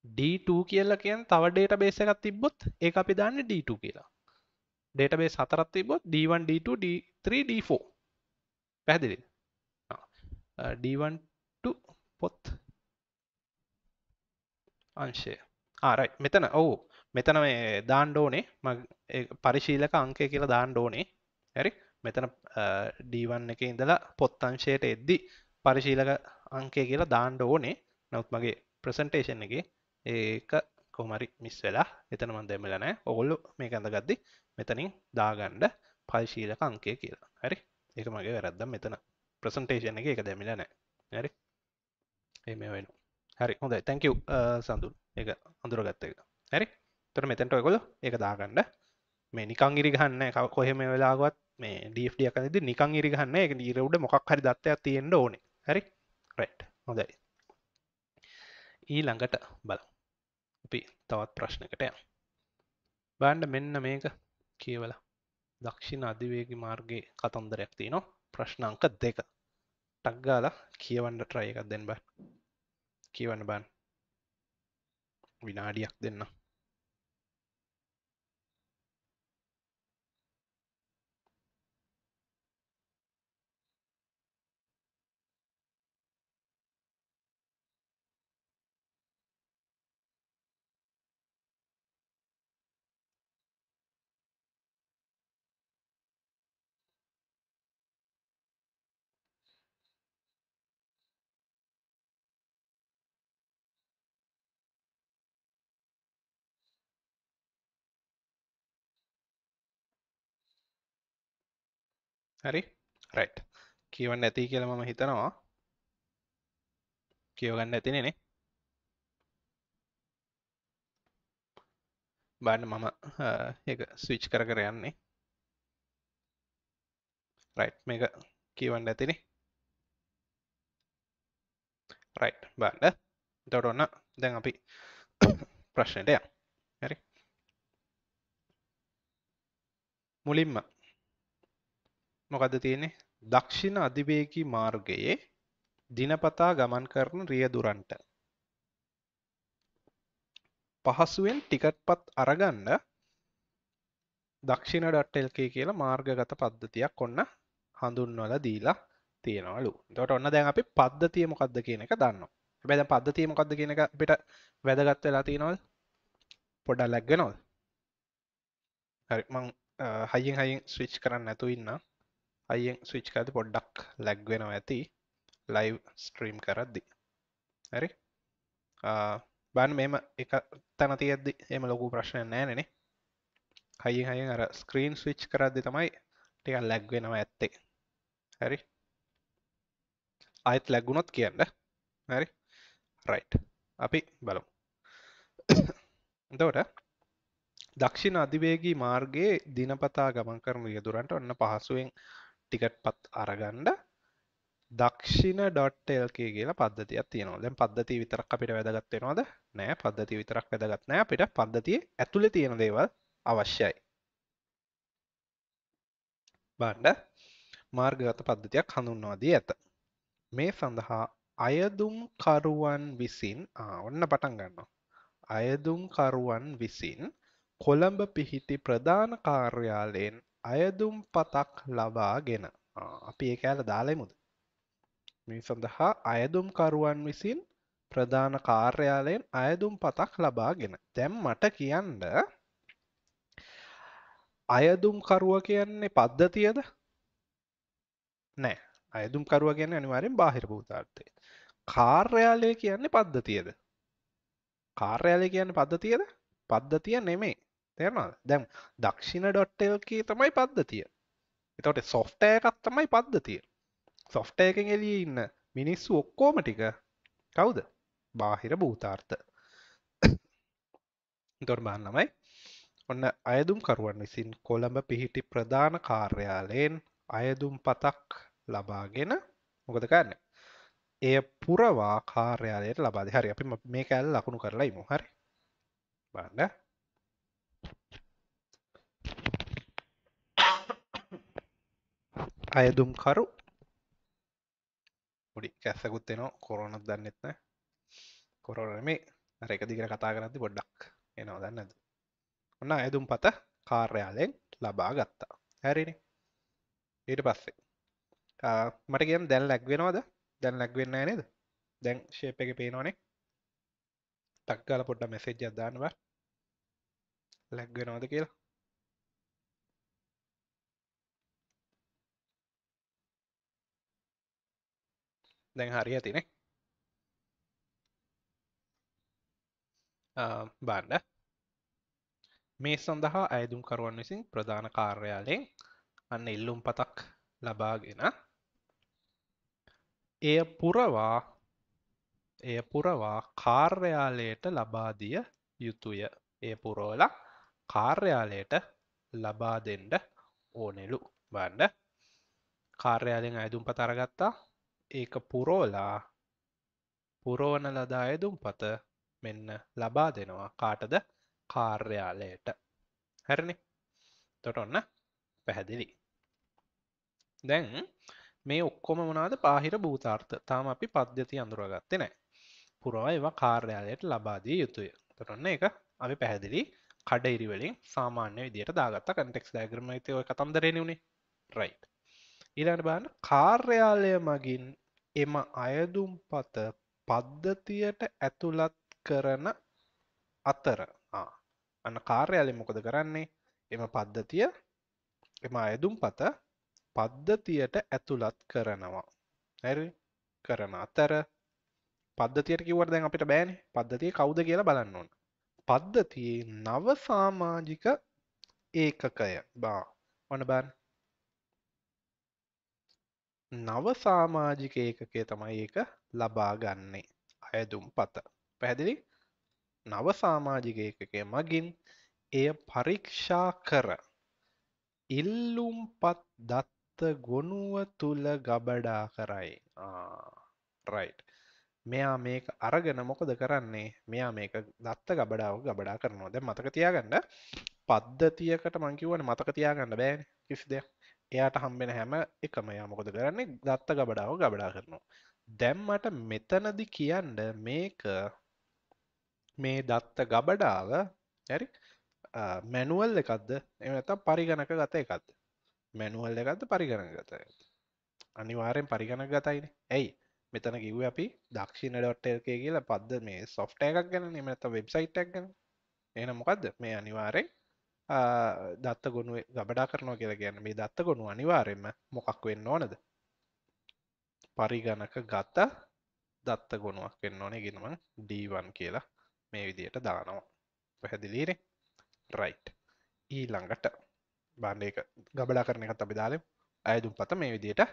D2 කියලා කියන්නේ තව database එකක් තිබ්බොත් ඒක අපි දාන්නේ D2 කියලා. database හතරක් තිබ්බොත් D1 D2 D3 D4 පැහැදිලිද? D1 to පොත් අංශය. ආ right මෙතන ඔව් මෙතන මේ දාන්න ඕනේ මම පරිශීලක අංකය කියලා දාන්න ඕනේ. හරි? මෙතන D1 එකේ ඉඳලා පොත් අංශයට එද්දි පරිශීලක අංකය කියලා දාන්න ඕනේ. නමුත් මගේ ප්‍රසන්ටේෂන් එකේ ඒක කොමරි මිස් වෙලා එතන මන් දෙමල නෑ ඔගොල්ලු මේ ඇඳගද්දි මෙතනින් දාගණ්ඩ පල්ශීලක අංකය කියලා හරි ඒක මගේ වැරද්දම් මෙතන ප්‍රසන්ටේෂන එක එක දැමිල නෑ හරි ඒ මේ වෙන හරි හොඳ තැංක සඳුන් ඒ අඳුරගත්ත එක හරි තොර මෙතැන්ට ඔයකොල ඒක දාගණ්ඩ මේ නිකං ඉරි ගන්න කව කොහෙම වෙලාගත් මේ ඩිය කලද නිකං ඉරි ගන්න එක නිරවුඩ මොක් හරි දත්තයක් තියෙන්ට ඕන හරි රට් හොඳයි ඊ ළඟට බලමු අපි තවත් ප්‍රශ්නකටය බෑන්ඩ මෙන්න මේක කියවල දක්ෂිණ අධිවේගි මාර්ගයේ කතන්දරයක් තියනො ප්‍රශ්නංක දෙක ටක්ගාල කියවන්ඩ ට්‍රය එකක් දෙන්න බෑ කියවන්න බෑන් විනාඩියක් දෙන්න හරි රයිට් කියවන්න ඇති කියල මම හිතනවා කියවගන්න ඇතිනෙනෙ බාන්න මම ස්විච් කර කර යන්නේ රයිට් මේක කියවන්න ඇතිනේ රයිට් බාන්න දොරන්න දැන් අපි ප්‍රශ්නයට ය හරි මුලින්ම මොකද තියෙන්නේ දක්ෂිණ අධිවේගී මාර්ගයේ දිනපතා ගමන් කරන රියදුරන්ට පහසුවෙන් ටිකට්පත් අරගන්න දක්ෂිණ.lk කියලා මාර්ගගත පද්ධතියක් ඔන්න හඳුන්වල දීලා තියෙනවලු. එතකොට ඔන්න දැන් අපි පද්ධතිය මොකද්ද කියන එක දන්නවා. හැබැයි දැන් පද්ධතිය මොකද්ද කියන එක අපිට වැදගත් වෙලා තියෙනවද? පොඩක් ලැග් වෙනවද? හරි මං හයියෙන් හයියෙන් ස්විච් කරන්න නැතුව ඉන්නම්. අයිෙන් ස්විච් ඇති පොඩ්ඩක් ලැක්වෙනවා ඇති ලයිව් ස්ට්‍රීම් කරද්දි හරි බන් මෙම එක තැන තියද්දි එම ලොකු ප්‍රශ්නය නෑනනේ හයි හයි අර ස්ක්‍රීන් ස්විච් කරද්දි තමයි ටික ලැක්වෙනවා ඇත්තේ හරි අයත් ලැගුණොත් කියන්න හරි රයිට් අපි බලමු දවට දක්ෂිණ අධිවේගී මාර්ගයේ දිනපතා ගමන් කරන යදුරන්ට ඔන්න පහසුවෙන් ටිකට් පත් අරගණ්ඩ දක්ෂින ඩොට්ටල්ක කියලා පද්ධතිය තියනවා දැන් පද්ධති විතරක් අපිට වැදගත්වෙනවාද නෑ පද්ධති විතරක් වැදගත්නෑ අපිට පද්ධතිය ඇතුළ තියෙන දේවල් අවශ්‍යයි බණ්ඩ මාර්ගගත පද්ධතියක් හඳුන්වාදී ඇත මේ සඳහා අයදුම්කරුවන් විසින් ඔන්න පටන් ගන්නවා අයදුම්කරුවන් විසින් කොළඹ පිහිටි ප්‍රධාන කාර්යාලයෙන් අයදුම් පතක් ලබා ගෙන අපි ඒක ඇල දාලෙමුද මේ සඳහා අයදුම්කරුවන් විසින් ප්‍රධාන කාර්යාලයෙන් අයදුම් පතක් ලබාගෙන දැම් මට කියන්න අයදුම්කරුව කියන්නේ පද්ධතියද නෑ අයදුම්කරුව ගැන අනිවාරෙන් බාහිර භූතාර්ථය කාර්යාලය කියන්නේ පද්ධතියද කාර්යාලය කියන්නේ පද්ධතියද පද්ධතිය නෙමේ තේරනද දැම් දක්ෂිණ ඩොට්ටල්කේ තමයි පද්ධතිය එතට සොෆ්ටය එකත් තමයි පද්ධතිය සොෆ්ටය එකෙන් එලිය ඉන්න මිනිස්සු ඔක්කෝම ටික කවුද බාහිර භූතාර්ථ දොර්මාන්නමයි ඔන්න අයදුම් කරුවන් විසින් කොළඹ පිහිටි ප්‍රධාන කාර්යාලයෙන් අයදුම් පතක් ලබාගෙන මොකද කරන්න එය පුරවා කාර්යාලයට ලබාද හරි අපි මේ කැල් ලකුණු කරලා ඉමු හරි බන්න අයදුම්කරු පොඩි කැස්සකුත් එනවා කොරනක් දන්නෙත්න කොරන මේ රැක දිගර කතා කරති බොඩ්ඩක් එනවා දන්නද ඔන්න අයදුම් පත කාර්යාලයෙන් ලබා ගත්තා හැරිණ ඊට පස්සේ මටගම් දැන් ලැක්වෙනවාද දැන් ලැක්වෙන්න නේද දැන් ශේප් එක පේනවානේ තක්කාල පොඩ්ඩ මෙසේජ් අදාන්නවා ලැක්වෙනවාද කියලා දැන් හරි ඇතිනේ බාණ්ඩ මේ සඳහා ඇයදුම්කරුවන් විසින් ප්‍රධාන කාර්යාලයෙන් අන්න ඉල්ලුම් පතක් ලබාගෙන එය පුරවා එය පුරවා කාර්යාලයට ලබාදිය යුතුය ඒ පුරෝල කාර්යාලයට ලබා දෙන්ඩ ඕනෙලු බණ්ඩ කාර්යාලෙන් අයදුම් පතරගත්තා ඒක පුරෝලා පුරෝණ ලදාය දුම්පත මෙන්න ලබා දෙනවා කාටද කාර්යාලයට හැරණි තොට ඔන්න පැහැදිලි දැන් මේ ඔක්කොම මොනාද පාහිර භූතාර්ථ තාම අපි පද්ධති අඳුරගත්තෙ නෑ පුරවා ඒවා කාර්යාලයට ලබාදී යුතුය තොටන්න එක අපි පැහැදිලි කඩයිරිවලින් සාමාන්‍ය විදියට දාගත්ත කටෙක්ස් ෑග්‍රම තය කතන්දරෙනුණේ රයි් ඊළඟට බාන්න කාර්යාලය මගින් එම අයදුම්පත පද්ධතියට ඇතුළත් කරන අතර අන්න කාර්යාලය මොකද කරන්නේ එම පද්ධතිය එම අයදුම්පත පද්ධතියට ඇතුළත් කරනවා හැරි කරන අතර පද්ධතියට කිව්වට දැන් අපිට බෑනේ පද්ධතිය කවුද කියලා බලන්න ඕන. පද්ධතියේ නව සමාජික ඒකකය බා. ඔන්න බලන්න. නව සාමාජික ඒකකය තමයි ඒක ලබාගන්නේ අයදුම් පත. පැහැදිලි නව සාමාජික ඒකකය මගින් එය පරීක්ෂා කර ඉල්ලුම්පත් දත්ත ගොනුව තුළ ගබඩා කරයි රයිට් මෙයා මේක අරගෙන මොකද කරන්නේ මෙයා මේක දත්ත ගබඩාව ගබඩා කරනවා දැ මතක තියාගන්න පද්ධතියකට මංකිවන මතක තියාගන්න බෑන් කිසි දෙයක් එයාට හම්බෙන හැම එකම යා මොකද කරන්නේ දත්ත ගබඩාව ගබඩා කරනවා දැම්මට මෙතනදි කියන්න මේක මේ දත්ත ගබඩාව ඇරි මැනුවල් එකක්ද එමත පරිගණක ගත එකක්ද මැනුවල් එකක්ද පරිගණක ගත අනිවාරයෙන් පරිගණක ගතයින ඇයි මෙතන කිව් අපි දක්ෂිණ ඩොට්ටල්කේ කියලා පද්ද මේ සොෆ්ට එකක් ගැන නිමත වෙබ්සයිට් එකක් ගැන එන මොකක්ද මේ අනිවාරෙන් දත්ත ගොුණුව ගබඩා කරනවා කියලා ගැන මේ දත්ත ගොුණු අනිවාරෙන්ම මොකක් වෙන්න ඕනද පරිගණක ගත්ත දත්ත ගොුණුවක් වෙන්න ඕනේ ගෙනම ඩවන් කියලා මේ විදියට දානවා පැහැදිලීරේ රයිට් ඊළඟට බාණ්ඩ එක ගබඩා කරන එකත් අපි දාලෙම් අයදුම් පත මේ විදියට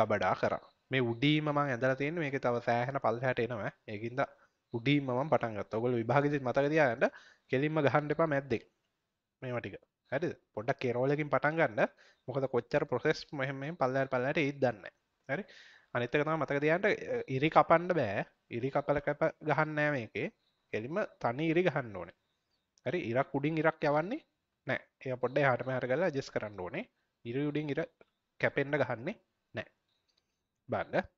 ගබඩා කර මේ උඩීම මං ඇදල තියෙන මේක තව සෑහන පල්හට එනවා ඒකින්ද උඩීම පටන්ගත් ඔගොල විභාගසිත් මතකතියාට කෙලින්ම ගහන්ඩපා මැද්දෙක් මේමටික හරි පොඩක් කේරෝලකින් පටන් ගන්න මොකද කොච්චර ප්‍රොසෙස් මෙහම පල්ලර් පල්ලට ඒත් දන්න හරි අනිත්තක තම මතක දයන්ට ඉරි කපන්න බෑ ඉරි කපල කැප ගහන්නෑ මේකේ එලිම තනි ඉරි ගහන්න ඕනේ හරි ඉරක් උඩින් ඉරක් යවන්නේ නෑ එය පොඩ්ඩ හටම හර කලා ජෙස් කරන්න ඕනේ ඉරි උඩින් ඉර කැපෙන්ඩ ගහන්නේ නෑ බන්න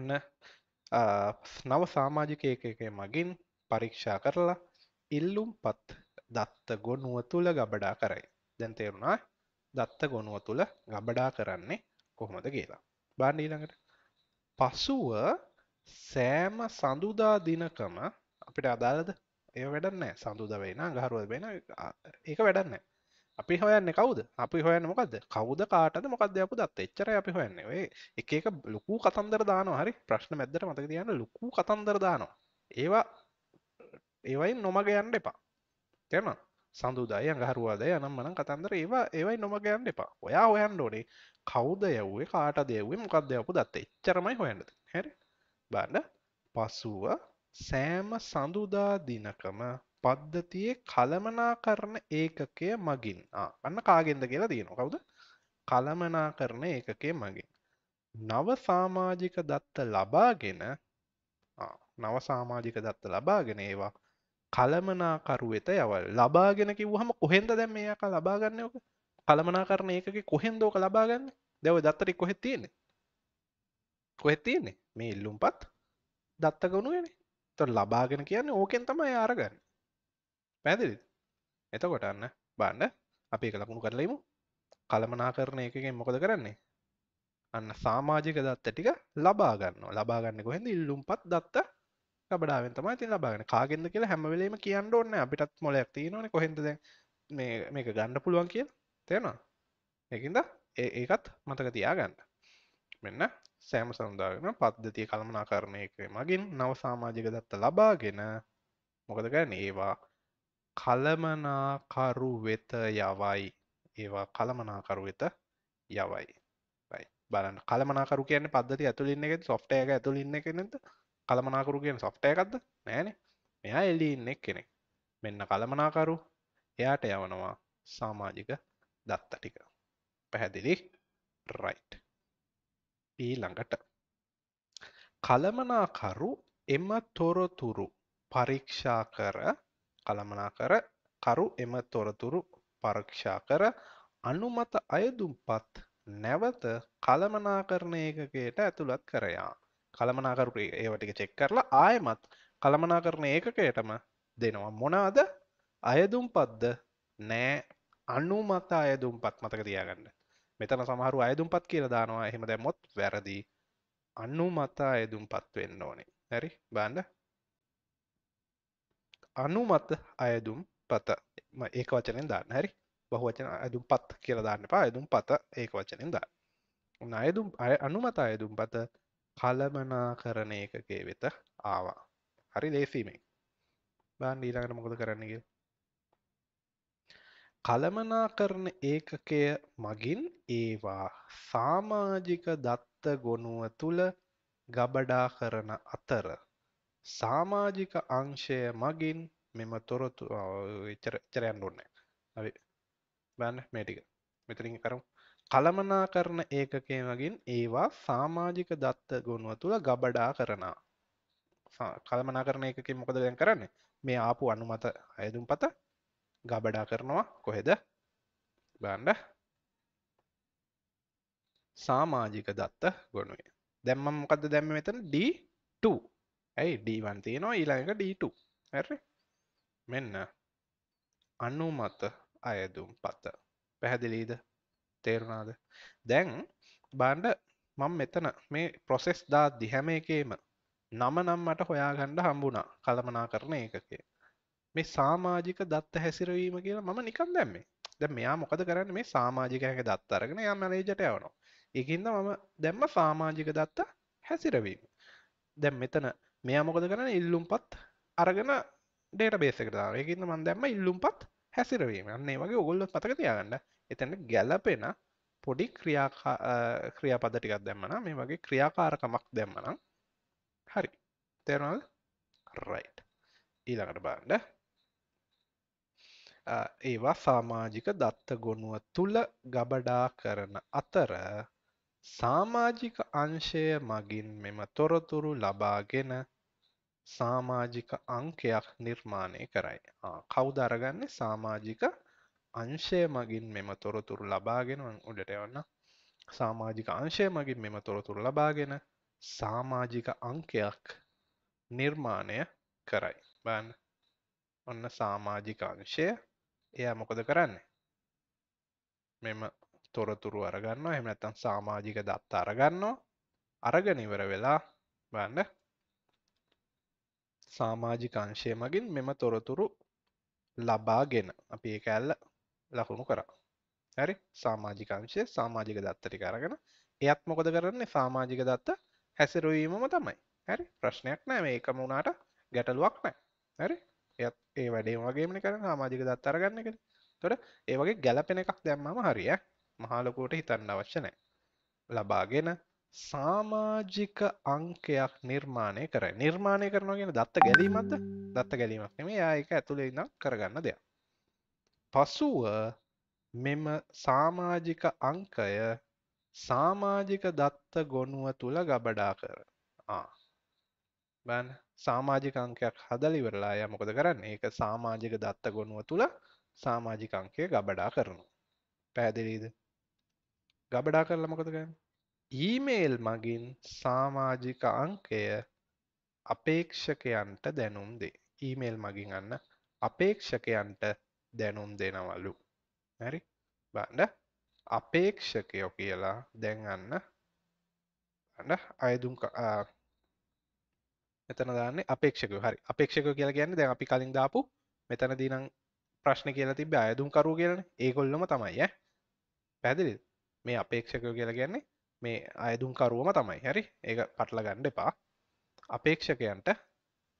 ඔන්න නව සාමාජිකයකක මගින් පරීක්ෂා කරලා ඉල්ලුම් පත් දත්ත ගොනුව තුළ ගබඩා කරයි දැන් තේරුණා දත්ත ගොනුව තුළ ගබඩා කරන්නේ කොහොමද කියලා බාණ්ඩ ඊළඟට පසුව සෑම සඳුදා දිනකම අපිට අදාළද ඒ වැඩන්නෑ සඳුද වෙන ගහරුව වෙන ඒක වැඩන්න අපි හොයන්න කවුද අපි හොයන්න මොකද කවුද කාටද මොකද අපපු දත් එච්චර අපි හොයන්න වේ එක එක ලොකු කතන්දර දාන හරි ප්‍රශ්න මැද්දර මතක තියන්න ලොකු කතන්දර දානවා ඒවා ඒවයි නොමග යන්න එපා තෙම සඳුදායි අඟහරුවාදය අනම්මන කතන්දර ඒවා ඒවයි නොමගයන්න එපා ඔයා හොයන් ඕනේ කෞද යව්වේ කාට දෙව්වේ මොකක්ද යපු දත්ත එච්චරමයි හොයන්නද හැර බන්න පසුව සෑම සඳුදා දිනකම පද්ධතියේ කළමනා කරන ඒකකය මගින් අන්න කාගෙන්ද කියලා තියෙන කවුද කළමනා කරන ඒකකේ මගින් නව සාමාජික දත්ත ලබාගෙන නව සාමාජික දත්ත ලබාගෙන ඒවා කළමනාකරු වෙත යවල් ලබාගෙන කිව්හම කොහෙන්ද දැම් මේක ලබාගන්න ඕක කළමනාකරන ඒක කොහෙන්දෝක ලබාගන්න දැව දත්තරෙක් කොහෙත් තියෙන්නේ කොහෙත් තියෙන්නේ මේ ඉල්ලුම් පත් දත්තගුණුවෙන තො ලබාගෙන කියන්න ඕකෙන් තමයි ආරගන්න පැදිලි එතකොටන්න බාන්න අපි එක ලකුණු කරලයිමු කළමනා කරන එකගෙන් මොකද කරන්නේ අන්න සාමාජික දත්ත ටික ලබාගන්න ලබාගන්න කොහෙද ඉල්ලුම් පත් දත්ත ගබඩාවෙන් තමයි තින බගන කාගෙන්ද කියලා හැමවෙලීම කියන්න ඕන්න අපිටත් මොලයක් තියෙනවන කොහෙදද මේක ගණ්ඩ පුළුවන් කිය තියෙනවා ඒකින්ද ඒකත් මතක තියාගන්න මෙන්න සෑම සඳදාගෙන පද්ධතිය කළමනාකරණයක මගින් නව සාමාජික දත්ත ලබාගෙන මොකද ගැන ඒවා කළමනාකරු වෙත යවයි ඒවා කළමනාකරු වෙත යවයි බලන්න කළමනාකරු කියන පද්ධති ඇතුළින්න එක සොෆ්ටය එක ඇතුළින්න එක නැත කළමනාකරු කියෙන සොෆ්ටයකක්ද නෑනේ මෙයා එල්ලි ඉන්නෙක් කෙනෙක් මෙන්න කළමනාකරු එයාට යවනවා සාමාජික දත්ත ටික පැහැදිලි රයිට් ඊළඟට කළමනාකරු එම තොරතුරු පරීක්ෂා කර කළමනාකර කරු එම තොරතුරු පරීක්ෂා කර අනුමත අයදුම්පත් නැවත කළමනාකරණ ඒකකයට ඇතුළත් කරයා කළමනාකරු ඒවටික චෙක් කරලා ආයමත් කළමනා කරන ඒකකයටම දෙනවා මොනාද අයදුම් පත්ද නෑ අනුමත අයදුම් පත් මතක තියාගන්න මෙතන සමහරු අයදුම් පත් කියල දානවා එහෙම දැමොත් වැරදි අනුමතා අයදුම් පත් වෙන්න ඕනේ හැරි බාන්ඩ අනුමත අයදුම් පත ඒක වචනෙන් දාන්න හැරි බහුවචන අයදුම් පත් කියල දාන්න පා අයදුම් පත ඒක වචනෙන් දා අයදුම් අනුමතා අයදුම් පත කලමනාකරණ ඒකකයේ වෙත ආවා. හරි ලේසි මේ. බලන්න ඊළඟට මොකද කරන්න කියලා. කලමනාකරණ ඒකකය මගින් ඒවා සමාජික දත්ත ගොනුව තුල ගබඩා කරන අතර සාමාජික අංශය මගින් මෙම තොරතු එච්චර එච්චර යන්න ඕනේ. අපි බලන්න මේ ටික. මෙතනින් කරමු. කළමනා කරන ඒකකයමගින් ඒවා සාමාජික දත්ත ගොුණුව තුළ ගබඩා කරනා කළමනා කරන එකකින් මොකද දැන් කරන්නේ මේ ආපු අනුමත අයදුම් පත ගබඩා කරනවා කොහෙද බාන්ඩ සාමාජික දත්ත ගොනුවේ දැම්ම මොකද දැම්ම මෙතන D2 ඇයි D1 තියෙනවා ඊළඟ D2 හැරි මෙන්න අනුමත අයදුම් පත පැහැදිලීද තේරුණාද දැන් බාන්ඩ මං මෙතන මේ ප්‍රොසෙස් දා දිහැම එකේම නම නම් මට හොයාගණ්ඩ හම්බුණා කළමනා කරන ඒකකේ මේ සාමාජික දත්ත හැසිරවීම කියලා මම නිකම් දැම්මේ දැ මෙයා මොකද කරන්න මේ සාමාජිකයක දත්තරගෙන යා මැනේජට යවනවා ඒකින්ද මම දැම්ම සාමාජික දත්ත හැසිරවීම දැම් මෙතන මෙයා මොකද කරන ඉල්ලුම් පත් අරගෙන ඩේට බේසකරාව ඒකින්ද මන් දැම්ම ඉල්ලුම් පත් හැසිරවීම අන්නේ වගේ ඔගොල්ලොත් පතක තියාගන්න එතැන ගැලපෙන පොඩි ක්‍රියාපද ටිකක් දැම්මන මේ වගේ ක්‍රියාකාරකමක් දැම්මනම් හරි තේරනල් රයි් ඊළඟට බාන්ඩ ඒවා සාමාජික දත්ත ගොනුව තුළ ගබඩා කරන අතර සාමාජික අංශය මගින් මෙම තොරතුරු ලබාගෙන සාමාජික අංකයක් නිර්මාණය කරයි කවුදරගන්නේ සාමාජික අංශය මගින් මෙම තොරතුරු ලබාගෙන උඩට යන්න සාමාජික අංශය මගින් මෙම තොරතුරු ලබාගෙන සාමාජික අංකයක් නිර්මාණය කරයි බන්න ඔන්න සාමාජික අංශය එයා මොකද කරන්නේ මෙම තොරතුරු අරගන්න එමනැත්තන් සාමාජික දත්ත අරගන්නවා අරගනිවර වෙලා බන්න සාමාජික අංශය මගින් මෙම තොරතුරු ලබාගෙන අපි ඒ ඇල්ල ලකුණු කරා. හරි සාමාජිකාංශය සාමාජික දත්ත ටික අරගෙන එයත් මොකද කරන්නේ සාමාජික දත්ත හැසිරවීමම තමයි. හරි ප්‍රශ්නයක් නෑ මේ එකම වුණාට ගැටලුවක් නෑ. හරි එයත් ඒ වැඩේ වගේම කරන සාමාජික දත්ත අරගන්න එකනේ. එතකොට ඒ වගේ ගැළපෙන එකක් දැම්මම හරිය. මහා ලොකුවට හිතන්න අවශ්‍ය නෑ. ලබාගෙන සාමාජික අංකයක් නිර්මාණය කරයි. නිර්මාණය කරනවා කියන දත්ත ගැලීමක්ද? දත්ත ගැලීමක් නෙමෙයි. ආයෙක ඇතුලේ ඉඳන් කරගන්න දෙයක්. පසුව මෙම සාමාජික අංකය සාමාජික දත්ත ගොනුව තුළ ගබඩා කර බැන් සාමාජික අංකයක් හදලිවරලා ය මොකද කරන්න ඒක සාමාජික දත්ත ගොනුව තුළ සාමාජික අංකය ගබඩා කරනු පැහැදිලීද ගබඩා කරලා මොකදක ඊමේල් මගින් සාමාජික අංකය අපේක්ෂකයන්ට දැනුම් දේ ඊමේල් මගින් අන්න අපේක්ෂකයන්ට දැනුම් දෙනවලු හරි බණ්ඩ අපේක්ෂකයෝ කියලා දැන්ගන්න අඩ අයදුම් මෙතන දාන්නේ අපේක්ෂක හරි අපේක්ෂක කියලා ගැන්න දැන් අපි කලින් දාපු මෙතන දිනම් ප්‍රශ්න කියලා තිබ අයදුම් කරු කියලන ඒගොල්ලම තමයි පැදිලි මේ අපේක්ෂකයෝ කියලා ගැන්නේ මේ අයදුම් කරුවම තමයි හරි ඒ පටල ගණ්ඩ එපා අපේක්ෂකයන්ට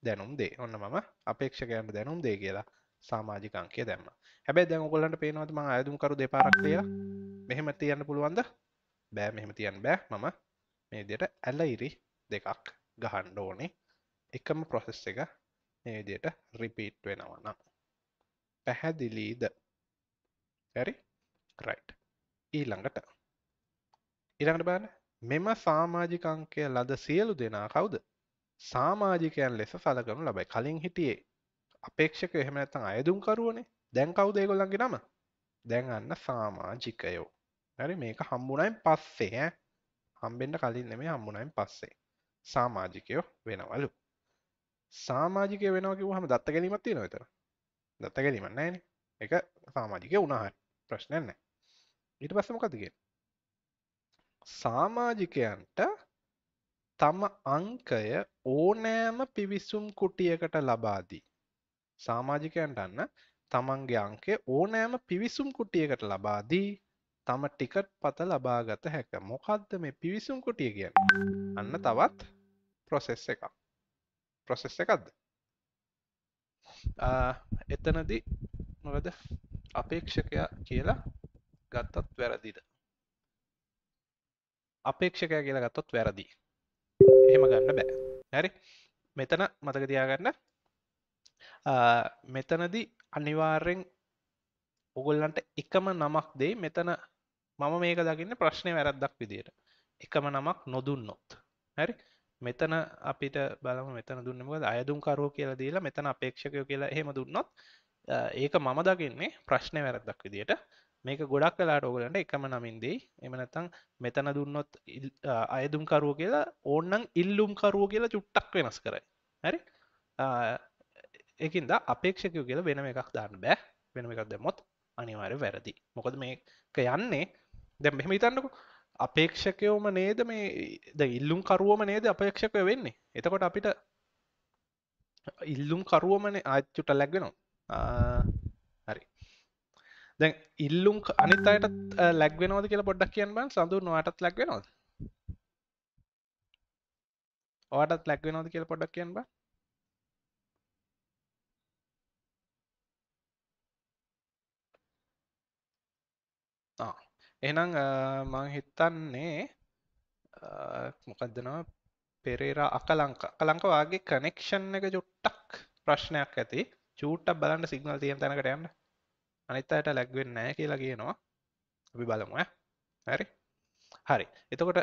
දැනුම් දේ ඔන්න මම අපේක්ෂකයන්ට දැනුම් දේ කියලා සාමාජික අංකය දැම්ම හැබැයි දැන් ඔගොල්ලන්ට පේනවද මම අයදුම්කරු දෙපාරක් කියලා මෙහෙම තියන්න පුළුවන්ද බෑ මෙහෙම තියන්න බෑ මම මේ විදියට ඇලයිරි දෙකක් ගහන්න ඕනේ එකම ප්‍රොසෙස් එක මේ විදියට රිපීට් වෙනවා නම් පැහැදිලීද හරි රයිට් ඊළඟට ඊළඟට බලන්න මෙම සාමාජික අංකය ලද සියලු දෙනා කවුද සාමාජිකයන් ලෙස සලකනු ලබයි කලින් හිටියේ අපේක්ෂක එහෙම නැත්තං අයදුම්කරුවනේ දැන් කවු දේගොල්ලන්ගේ නම දැන් අන්න සාමාජිකයෝ හරි මේක හම්බුණයින් පස්සේ හම්බෙන්ට කලින් නෙමේ හම්බුණයින් පස්සේ සාමාජිකයෝ වෙනවලු සාමාජිකය වෙනකිව හම දත්ත ගැනීමත්තිය නොතර දත්ත ගැනීමන්න නෑන එක සාමාජිකය උනාහ ප්‍රශ්නයන්න ඊට පස්සමකතිගේ සාමාජිකයන්ට තම අංකය ඕනෑම පිවිසුම් කුටියකට ලබාදී සාමාජිකයන්ට අන්න තමන්ගේ අංකය ඕනෑම පිවිසුම් කුටියකට ලබාදී තම ටිකට් පත ලබාගත හැක මොකක්ද මේ පිවිසුම් කුටිය කිය අන්න තවත් ප්‍රොසෙස් එක ප්‍රොසෙස් එකක්ද එතනදි මොකද අපේක්ෂකයා කියලා ගත්තත් වැරදිද අපේක්ෂකය කියලා ගත්තොත් වැරදි එහෙම ගන්න බෑ හැරි මෙතන මතක තියාගන්න මෙතනදි අනිවාර්රෙන් ඔගොල්ලන්ට එකම නමක් දේ මෙතන මම මේක දකින්න ප්‍රශ්නය වැරද්දක් විදියට එකම නමක් නොදුන්නොත් හැරි මෙතන අපිට බලම මෙතන දුන්නමකද අයදුම්කරුව කියලා දීලා මෙතන අපේක්ෂකයෝ කියලා හෙම දුන්නොත් ඒක මම දකින්නේ ප්‍රශ්නය වැරද්දක් විදියට මේක ගොඩක් කලාට ඕගලට එකම නමින්දී එමනත්තං මෙතන දුන්නොත් අයදුම්කරුව කියලා ඕන්නන් ඉල්ලුම්කරුව කියලා චුට්ටක් වෙනස් කරයි හැරි එකින්ද අපේක්ෂකයෝ කියලා වෙනම එකක් දාන්න බෑ වෙනම එකක් දැමොත් අනිවාර වැරදි මොකද මේක යන්නේ දැ මෙම හිතන්නක අපේක්ෂකයෝම නේද මේ ද ඉල්ලුම් කරුවම නේද අපේක්ෂකය වෙන්නේ එතකොට අපිට ඉල්ලුම් කරුවමන ආච්චුට ලැක්වෙනවා හරි දැන් ඉල්ලුම් අනිත් අයටත් ලැක්වෙනවද කියලා පොඩ්ඩක් කියන්න බන් සඳු නොටත් ලැක්වෙනවද ඔටත් ලැක්වෙනවද කියලා පොඩක් කියන්න බා එහනම් මං හිතන්නේ මොකදදනවා පෙරේරා අකලංක කලංකවාගේ කනෙක්ෂන් එක ජුට්ටක් ප්‍රශ්නයක් ඇති චූට්ට බලන්න සිංහල් තියෙන් තැනකට යන්න අනිත් අයට ලැක්වෙන්න නෑ කියලා කියනවා අපි බලමු හැරි හරි එතකොට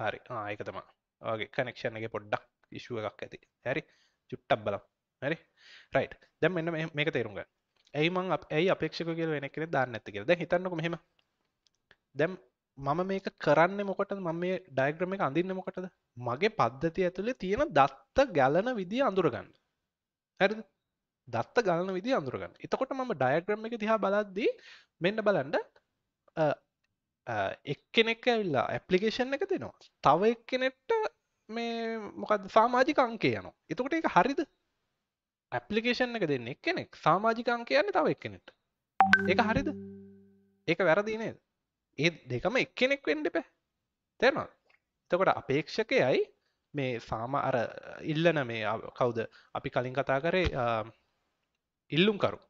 හරි ආයක තමා වගේ කනෙක්ෂණ එක පොඩ්ඩක් ඉශුව එකක් ඇති හැරි චුට්ටක් බලම් හැරි රයි් දැම් මෙන්න මේක තේරුම්ගන්න ඇයිමං ඇයි අපේක්ෂක කියල වෙන කෙන දාන්න ඇතිකෙන ද හිතන්නක මෙහෙම දැම් මම මේක කරන්න මොකට ම මේ ඩයිග්‍රම එක අඳන්න මොකටද මගේ පද්ධති ඇතුළේ තියෙන දත්ත ගැලන විදි අඳුරගන්න හැරි දත්ත ගලන විදි අඳුරගන්න එතකොට මම ඩයග්‍රම එක දිහා බලද්දී මෙන්න බලන්ඩ එක්කෙනෙක් ඇවිල්ලා ඇපලිකේෂන් එක දෙනවා තව එක්කෙනෙට්ට මේ මොකද සාමාජික අංකේ යනවා එතකොට එක හරිද ඇපලිකේෂන් එක දෙන්න එක් කෙනෙක් සාමාජිකං කියන්න තව එක් කෙනෙට ඒක හරිද ඒක වැරදි නේද ඒ දෙකම එක් කෙනෙක් වෙන්ඩ පැ තේරවා එතකොට අපේක්ෂකයයි මේ සාම අර ඉල්ලන මේ කවුද අපි කලින් කතා කරේ ඉල්ලුම්කරු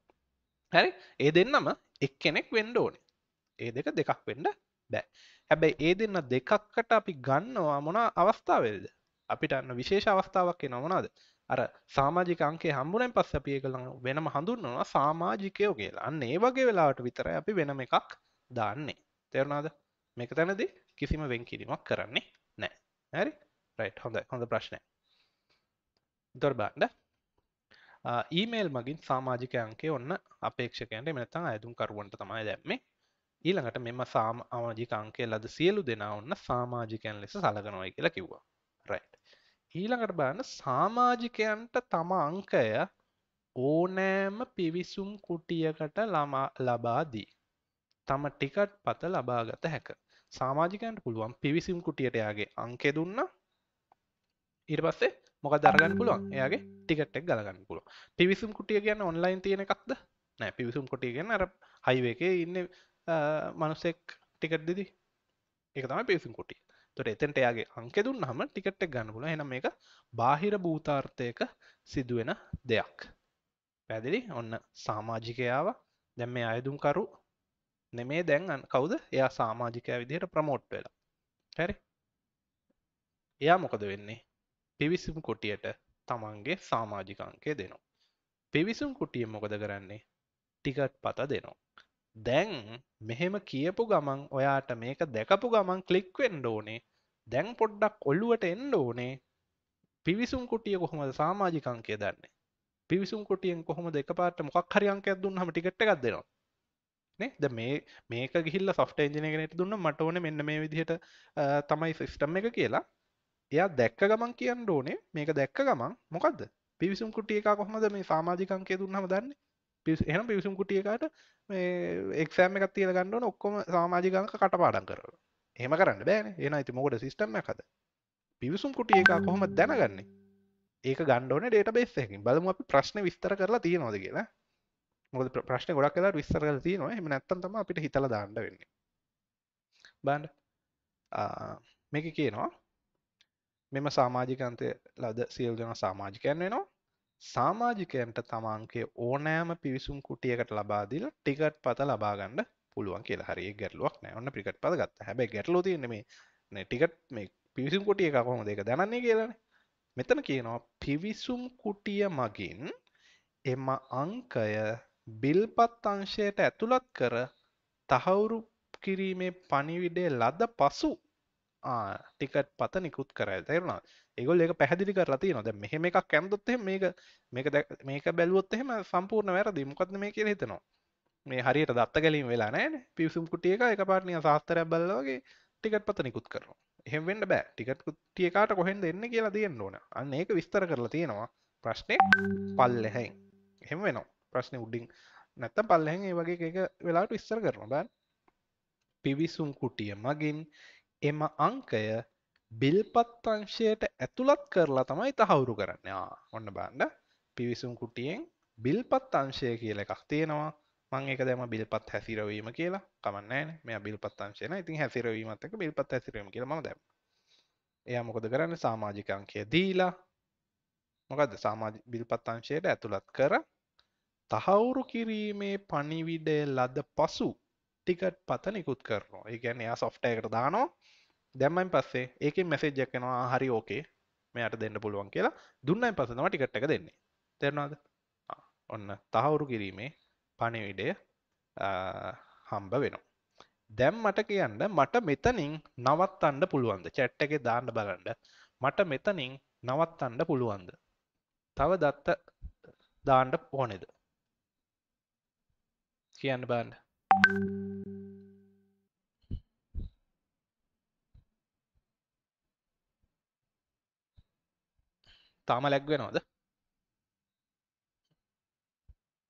හැරි ඒ දෙන්නම එක් කෙනෙක් වෙන්ඩ ඕනේ ඒ දෙක දෙකක් වෙන්ඩ බෑ හැබැයි ඒ දෙන්න දෙකක්කට අපි ගන්නවා මොනා අවස්ථාවේද අපිට අන්න විශේෂ අවස්ථාවක් නොමනාද අර සාමාජික අංකේ හම්බුනෙන් පස්ස අපි ඒක වෙනම හඳුන්වනවා සාමාජිකයෝ කියලා. අන්න ඒ වගේ වෙලාවට විතරයි අපි වෙනම එකක් දාන්නේ. තේරුණාද? මේක තැනදී කිසිම වෙන් කිරීමක් කරන්නේ නැහැ. හරි? රයිට් හොඳයි. හොඳ ප්‍රශ්නයක්. දොර බලන්න. ඊමේල් මගින් සාමාජික අංකේ ඔන්න අපේක්ෂකයන්ට එහෙම නැත්නම් අයදුම් කරුවන්ට තමයි දැම්මේ. ඊළඟට මෙම සාමාජික අංකයේ ලද සියලු දෙනා ඔන්න සාමාජිකයන් ලෙස සැලකනවා කියලා කිව්වා. ඊළඟට බලන්න සාමාජිකයන්ට තම අංකය ඕනෑම පිවිසුම් කුටියකට ලබාදී. තම ටිකට් පත ලබාගත හැක. සාමාජිකයන්ට පුළුවන් පිවිසිම් කුටියට යාගේ අංකෙ දුන්න ඉට පස්සේ මොක දරගන්න පුළුවන් එයාගේ ටිකට්ටෙක් ගලගන්න පුළුව පිවිසුම් කුටිය ගැන්න ඔන්ලයින් තියෙන එකක්ද නෑ පිවිසුම් කොටිය ගැන්න අර හයිවේ එක ඉන්න මනුසෙක් ටිකට් දෙදි එක තම පිවිසුම් කොටිය තොට එතෙන්ට එයාගේ අංකෙ දුන්නහම ටිකට් එක ගන්න පුළුවන් එහෙනම් මේක බාහිර භූතාර්ථයක සිදුවෙන දෙයක් පැහැදිලි ඔන්න සමාජිකයාව දැන් මේ අයදුම්කරු නෙමේ දැන් කවුද එයා සමාජිකයා විදිහට ප්‍රමෝට් වෙලා හරි එයා මොකද වෙන්නේ පිවිසුම් කොටියට තමන්ගේ සමාජික අංකය දෙනවා පිවිසුම් කුටිය මොකද කරන්නේ ටිකට් පත දෙනවා දැන් මෙහෙම කියපු ගමන් ඔයාට මේක දැකපු ගමන් කලික්වෙන්ඩ ඕනේ දැන් පොඩ්ඩක් ඔල්ලුවට එන්ඩ ඕනේ පිවිසුම් කුටිය කොහොමද සාමාජිකංකය දන්නේ පිවිසුම් කොටියෙන් කොහොම දෙක පාට මොක් හරිියංකයක් දුන්න මටිකට එකක් දෙෙනවා නේද මේ මේක ගිල්ල සොෆ්ට එජනගෙනට දුන්න මට ඕන මෙන්න මේ විදිහට තමයි සිිස්ටම් එක කියලා එයා දැක්ක ගමන් කියන්න ඕනේ මේක දැක්ක ගමන් මොකක්ද පිවිසුම් කුටිය එක කොහොමද මේ සාමාජිකංකය දුන්නම දන්නේ එහම පිවිසුම් කුටියකට එක්සෑම එකත් තියල ගන්නඩන ඔක්කොම සාමාජිකංක කටපාඩන් කර එහම කරන්න බෑන එන අති මොකට සිිටම්ම කද පිවිසුම් කුටිය එක කොහොම දැනගන්නේ ඒක ගණ්ඩෝන ඩේට බේස්සකින් බලම අපි ප්‍රශ්න විස්තර කරලා තිය නොද කියලා මොද ප්‍රශ්න ගොඩක් කලා විස්තර කල තිය නො එම නැත්තම අපිට හිතල දාන්න වෙන්නේ බන්ඩ මේක කියනවා මෙම සාමාජිකන්තය ලද සියල් දෙෙන සාමාජිකයන් වෙනවා සාමාජිකයන්ට තමාන්ගේ ඕනෑම පිවිසුම් කුටියකට ලබාදිල ටිකට් පත ලබාගන්න පුළුවන් කිය හරි ගැටලුවක් නෑ ඔන්න පිකට පත ගත්ත හැබැ ගැටලෝ තියනෙමේ ටිකට් මේ පිවිසුම් කොටිය එකකොම දෙක දැනන්නේ කියලන මෙතන කියනවා පිවිසුම් කුටිය මගින් එම අංකය බිල්පත් අංශයට ඇතුළත් කර තහවුරු කිරීමේ පනිවිඩේ ලද පසු ටිකට පත නිකුත් කරය තේරුණා ඒගොල් ඒක පැහදිලි කරති නොද මෙහෙම එකක් කැන්දොත්ත මේක මේක මේක බැලුවොත් එහෙම සම්පූර්ණ වැර දිමුකක්ද මේ කිය හිතනවා මේ හරියට දත්ත ගැලින් වෙලා නෑ පිවසුම් කුටිය එක එක පාටනය ශස්තරය බල්ලවගේ ටිකට පත නිකුත් කරන එහෙම වෙන්න බෑ ටිකට කුට්ටියකාට කොහෙන් දෙන්න කියලා තියෙන් ඕන අන්න ඒක විස්තර කරලා තියෙනවා ප්‍රශ්නය පල්ලෙහැයි එහෙම වෙනවා ප්‍රශ්නය උඩ්ඩින් නැත්ත පල්ලහැ ඒ වගේ එක වෙලාට විස්තර කරන බෑ පිවිසුම් කුටිය මගින් එම අංකය බිල්පත් අංශයට ඇතුළත් කරලා තමයි තහවුරු කරන්න ඔන්න බාන්න පිවිසුම් කුටියෙන් බිල්පත් අංශය කියල එකක් තියෙනවා මං එක දැම බිල්පත් හැසිරවීම කියලා කමන්න මේ බිල්පත් අංශයන ඉතින් හැසිරවීමත්තක බිල්පත් හැසිරීම කියලම දැම් එයා මොකද කරන්න සාමාජික අංකය දීලා මොකද සාමාජ බිල්පත් අංශයට ඇතුළත් කර තහවුරු කිරීමේ පනිවිඩය ලද පසු ටිකට් පත නිකුත් කරනවා ඒගැන් එයා සොෆ්ට එකට දානවා දැම්මයින් පස්සේ ඒක මැසේජ්ජක් කනවා හරි ඕකේ මෙයට දෙන්න පුළුවන් කියලා දුන්නයි පස තම ටිකට්ටක දෙන්නේ තෙරෙනවාද ඔන්න තහවුරු කිරීමේ පණවිඩය හම්බ වෙනවා දැම් මට කියන්න මට මෙතනින් නවත් අන්න පුළුවන්ද චැට්ට එක දාන්න බලන්ඩ මට මෙතනින් නවත් අන්න පුළුවන්ද තව දත්ත දාන්න ඕනෙද කියන්න බාන්ඩ තාම ලැක් වෙනවද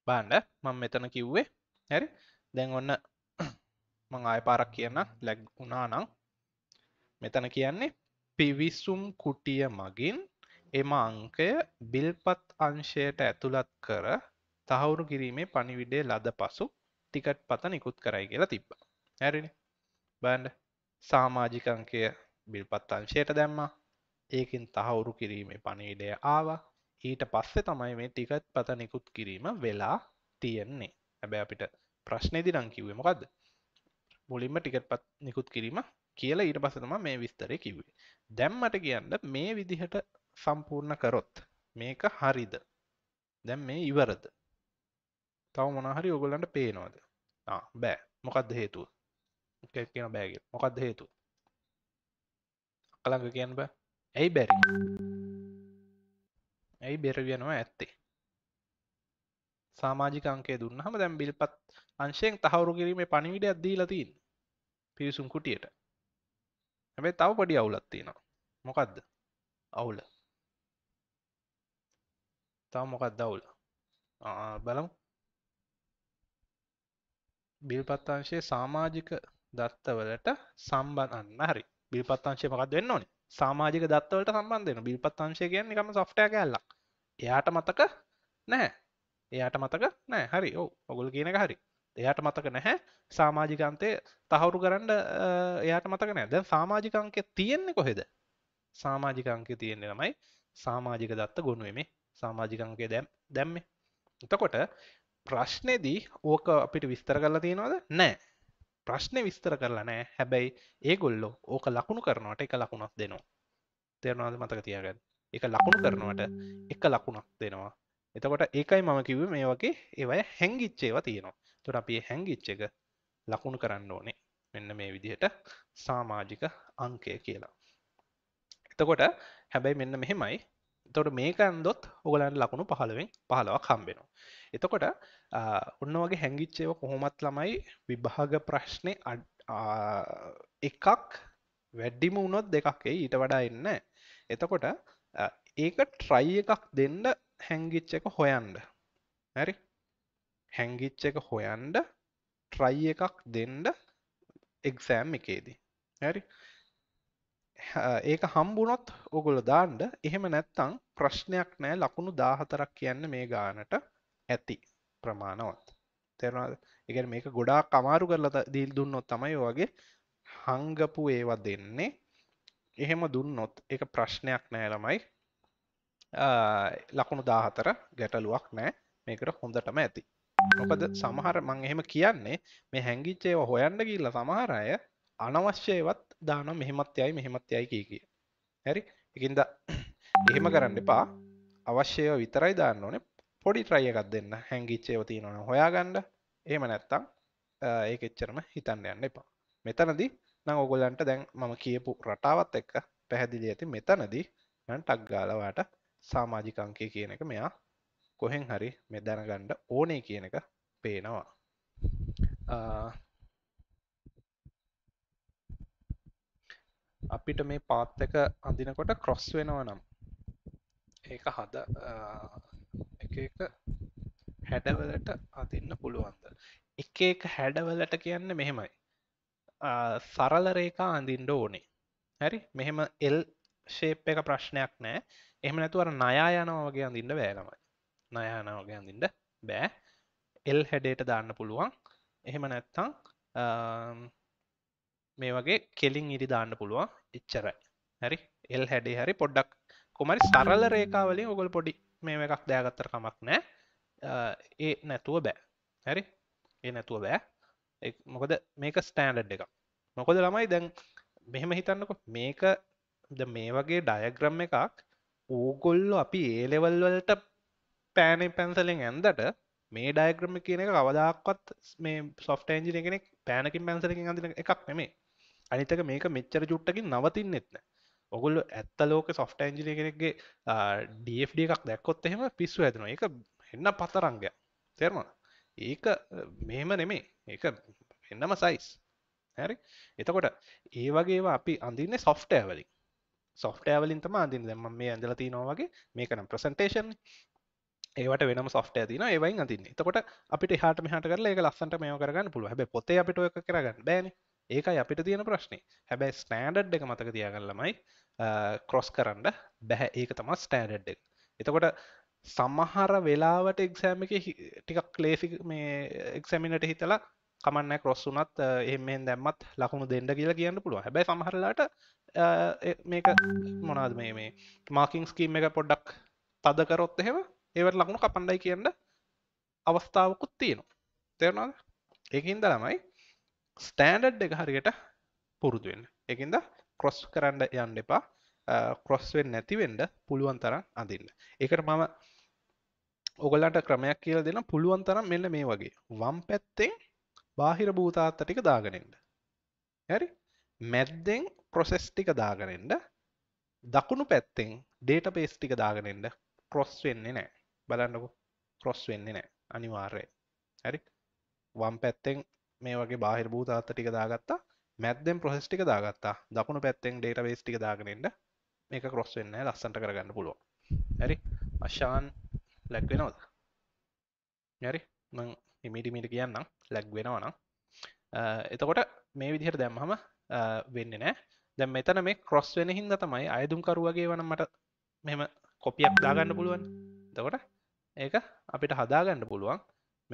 බාන්න මං මෙතන කිව්වේ හැරි දැන් ඔන්න මං ආය පාරක් කියන්න ලැග් උනා නම් මෙතන කියන්නේ පිවිසුම් කුටිය මගින් එම අංකය බිල්පත් අංශයට ඇතුළත් කර තහවුරු කිරීමේ පණිවිඩේ ලද පසු ටිකට් පත නිකුත් කරයි කියලා තිබ්බ හැරිනි බන්ඩ සාමාජිකංකය බිල්පත් අංශයට දැම්මා ඒකින් තහවුරු කිරීමේ පණීඩය ආවා ඊට පස්සේ තමයි මේ ටිකත් පත නිකුත් කිරීම වෙලා තියෙන්නේ හැබැ අපිට ප්‍රශ්නේදි රංකිවේ මොකක්ද මුලින්ම ටිකට් පත් නිකුත් කිරීම කියලා ඊට පසතම මේ විස්තරය කිව්වේ දැම්මට කියන්න මේ විදිහට සම්පූර්ණ කරොත් මේක හරිද දැම් මේ ඉවරද තව මොනහරි ඔගොලන්ට පේනවාද බෑ මොකක්ද හේතුව කියන බෑග මොකක්ද හේතු කළඟ කියන්න බෑ ඇයි බැරි ඇයි බෙරවියනවා ඇත්තේ සාමාජිකංකය දුන්න හම දැම් බිල්පත් අංශයෙන් තහවුරු කිරීම පණිවිඩ ඇදී ලතින් පිවිසුම් කුටියට හැබැ තව පඩි අවුලත්තිනවා මොකක්ද අවුල තව මොකක්ද අවුල බලමු බිල්පත්තාංශයේ සාමාජික දත්තවලට සම්බන්ධන්න හරි බිල්පත්තාංශය මකක් දෙන්න ඕනේ සාමාජික දත්වලට සම්බන්ධයන බිල්පත් අංශය කියන්නේ එකම සොෆ්ටය කැල්ලක් එයාට මතක නැහැ එයාට මතක නෑ හරි ඔ ඔගුල් කියනක හරි එයාට මතක නැහැ සාමාජිකන්තය තහවුරු කරන්න එයාට මතක නෑ දැන් සාමාජිකංකය තියෙන්නේ කොහෙද සාමාජිකංකය තියෙන්නේ ළමයි සාමාජික දත්ත ගොනුවමේ සාමාජිකංකය දැම් දැම්ම එතකොට ප්‍රශ්නයේදී ඕක අපිට විස්තර කරලා තියෙනවද නෑ ප්‍රශ්නය විස්තර කරලා නෑ හැබැයි ඒගොල්ලෝ ඕක ලකුණු කරනවට එක ලකුණක් දෙනවා තෙරවාද මතක තියගන්න එක ලකුණු කරනවට එක ලකුණක් දෙනවා එතකොට ඒකයි මම කිව මේ වගේ ඒවය හැංගිච්චේව තියෙනවා තුොට අපේ හැංගිච්ච එක ලකුණු කරන්න ඕනේ මෙන්න මේ විදිහට සාමාජික අංකය කියලා එතකොට හැබැයි මෙන්න මෙහෙමයි තොට මේක ඇන්දොත් ඔගලන් ලකුණු පහළුවෙන් පහලවක් හම්බෙනවා. එතකොට ඔන්න වගේ හැඟිච්චේව කොහොමත් ළමයි විභාග ප්‍රශ්නය එකක් වැඩ්ඩිම වුණොත් දෙකක්ේ ඊට වඩා එන්න එතකොට ඒක ට්‍රයි එකක් දෙන්න හැංගිච්ච එක හොයන්ඩ හැරි හැංගිච්ච එක හොයන්ඩ ට්‍රයි එකක් දෙන්ඩ එක්සෑම් එකේදී හැරි ඒක හම්බුනොත් ඔගොල දාන්ඩ එහෙම නැත්තං ප්‍රශ්නයක් නෑ ලකුණු දාහතරක් කියන්න මේ ගානට ඇති ප්‍රමාණවත් තෙරවාද එක මේක ගොඩා කමාරු කරලා දීල් දුන්නොත් තමයි වගේ හංගපු ඒවා දෙන්නේ එහෙම දුන්නොත් එක ප්‍රශ්නයක් නෑ ළමයි ලකුණු දාහතර ගැටලුවක් නෑ මේකට හොඳටම ඇති මොකද සමහර මං එහෙම කියන්නේ මේ හැංගිච්චේ හොයන්න ගිල්ල සමහරය අනවශ්‍යයවත් දාන මෙහෙමත් යයි මෙහෙමත් යයි කිය කිය හැරි එකින්ද එහෙම කරන්න එපා අවශ්‍යය විතරයි දාන්න ඕනේ පොඩි ට්‍රයි එකක් දෙන්න හැංගිච්චේව තියෙනවන හොයාගන්න එහෙම නැත්තම් ඒක එච්චරම හිතන්න යන්න එපා මෙතනදී නම් ඔගොල්ලන්ට දැන් මම කියපු රටාවත් එක්ක පැහැදිලි ඇති මෙතනදී මම ටක් ගාලා ඔයාට සමාජික අංකය කියන එක මෙයා කොහෙන් හරි මේ දැනගන්න ඕනේ කියන එක පේනවා අපිට මේ පාත් එක අඳිනකොට ක්‍රොස් වෙනව නම් ඒක හද එක එක හැඩවලට අතින්න පුළුවන්ද එක එක හැඩවලට කියන්න මෙහෙමයි සරල රේකා අඳින්ඩ ඕනේ හැරි මෙහෙම එල් ශේප් එක ප්‍රශ්නයක් නෑ එහම නැතුවර නයා යනවගේ අඳින්ට බෑනමයි නයානවගේ අඳින්ට බෑ එල් හැඩේට දාන්න පුළුවන් එහෙම නැත්තං මේ වගේ කෙලින් ඉරි දාන්න පුළුවන් එච්චරයි හරි එල් හැඩේ හරි පොඩ්ඩක් කොමරි සරල රේකාවලින් ඔගොල් පොඩි මේ එකක් දෑගත්තර කමක් නෑ ඒ නැතුව බෑ හැරි ඒ නැතුව බෑ මොකද මේක ස්ටෑන්ඩ් එක මොකොද ළමයි දැන් මෙහෙම හිතන්නකො මේක ද මේ වගේ ඩයග්‍රම් එකක් ඕගොල්ලො අපි ඒලෙවල් වලට පෑනේ පැන්සලෙන් ඇන්දට මේ ඩයග්‍රම කියන එක කවදක්වත් මේ සොෆ්ට ඇන්ජින කෙනෙක් පෑනකින් පැන්සලකින් අඳන එකක් නෙමේ අනිතක මේක මෙච්චර ජුට්ටකින් නවතින්නෙත්න ඔගොල්ල ඇත්ත ලෝක සොෆ්ට ඇන්ජිනය කෙනෙක්ගේ ඩFD එකක් දැක්කොත් එහෙම පිස්සු ඇදන එක එන්න පතරංගය තෙරමන ඒක මෙහෙම නෙමේ ඒක එන්නම සයිස් හැරි එතකොට ඒ වගේ අපි අඳන්න සොෆ්ටෑවලින් සොෆ්ටෑවලින් තම අඳින් දෙම මේ ඇඳලති නොවගේ මේකනම් ප්‍රසන්ටේෂන් ඒවට වෙන සොෆ්ට තින ඒවයි අතින්නේ තකොට අපිට හට හට කරලා එක ලස්සට මේ කරගන්න පුළුව හැ පොතේ අපිට එක කරගන්න බෑනේ ඒක අපිට තියෙන ප්‍රශ්නේ හැබැයි ස්ටෑන්ඩඩ් එක මතක තියාගල්ලමයි කොස් කරන්න බැහැ ඒක තම ස්ටෑන්ඩඩ් එක එතකොට සමහර වෙලාවට එක්සෑම එක ටිකක් ලේසි මේ එක්සැමිනට හිතලා කමන්න කොස් වුනත් එමෙන් දැම්මත් ලකුණු දෙන්න කියලා කියන්න පුළුව හැබැයි සමහරලාට මේක මොනාද මේ මේ මාකින් ස්කීම් එක පොඩ්ඩක් තදකරොත් එහෙම ඒවට ලකුණු කපන්ඩයි කියන්න අවස්ථාවකුත් තියෙනවා තෙරනද ඒකින්ද ළමයි ස්ටෑන්ඩඩ් එක හරියට පුරුදුවෙන් එකින්ද කොස් කරන්න යන්න එපා කොස්වෙන් නැතිවෙන්ඩ පුළුවන් තරම් අඳන්න එකට මම ඔගලන්ට ක්‍රමයක් කියල දෙන පුළුවන් තරම් මෙන්න මේ වගේ වම් පැත්තෙන් බාහිර භූතාත්ත ටික දාගනෙන්ට හැරි මැද්දෙන් ප්‍රොසෙස් ටික දාගනෙන්ට දකුණු පැත්තෙන් ඩේට පේස් ටික දාගනෙන්ට කොස් වෙන්නේ නෑ බලන්නකු කොස් වෙන්නේ නෑ අනිවාර්ය හැරි වම් පැත්තෙන් මේ වගේ බාහිර භූතාත්ත ටික දාගත්තා මැද්දෙන් ප්‍රොසෙස් ටික දාගත්තා දකුණු පැත්තෙන් ඩේටාබේස් ටික දාගෙන එන්න මේක ක්‍රොස් වෙන්න ලස්සන්ට කරගන්න පුළුවන් හරි අශාන් ලැග් වෙනවද හරි මං මිටිමිට කියන්නම් ලැග් වෙනවනම් එතකොට මේ විදිහට දැම්හම වෙන්න නෑ දැ මෙතන මේ ක්‍රොස් වෙන හින්ද තමයි අයදුම්කරුවගේ වන මට මෙම කොපියක් දාගන්න පුළුවන් දකොට ඒක අපිට හදාගන්න පුළුවන්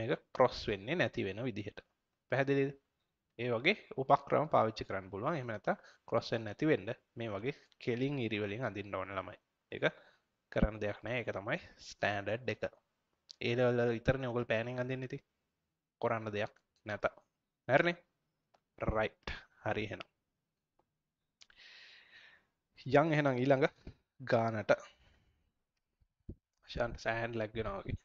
මේක ක්‍රොස් වෙන්නේ නැති වෙන විදිහට පැහැදිලිද ඒ වගේ උපක්‍රම පාවිච්චි කරන්න පුළුවන් එමනත කොස්සෙන් ඇති වෙන්ඩ මේ වගේ කෙලින් ඉරිවලින් අඳින්න ඕන ළමයි එක කරන්න දෙයක් නෑ එක තමයි ස්ටෑන්ඩඩ් එක ඒදවල්ල විතර ඔගල් පෑනිින් අඳන්නති කොරන්න දෙයක් නැත නැරණේ රයිට් හරි හෙනම් යං එහෙනම් ඊළඟ ගානට ශන් සෑන් ලැක්ගෙනවාගේ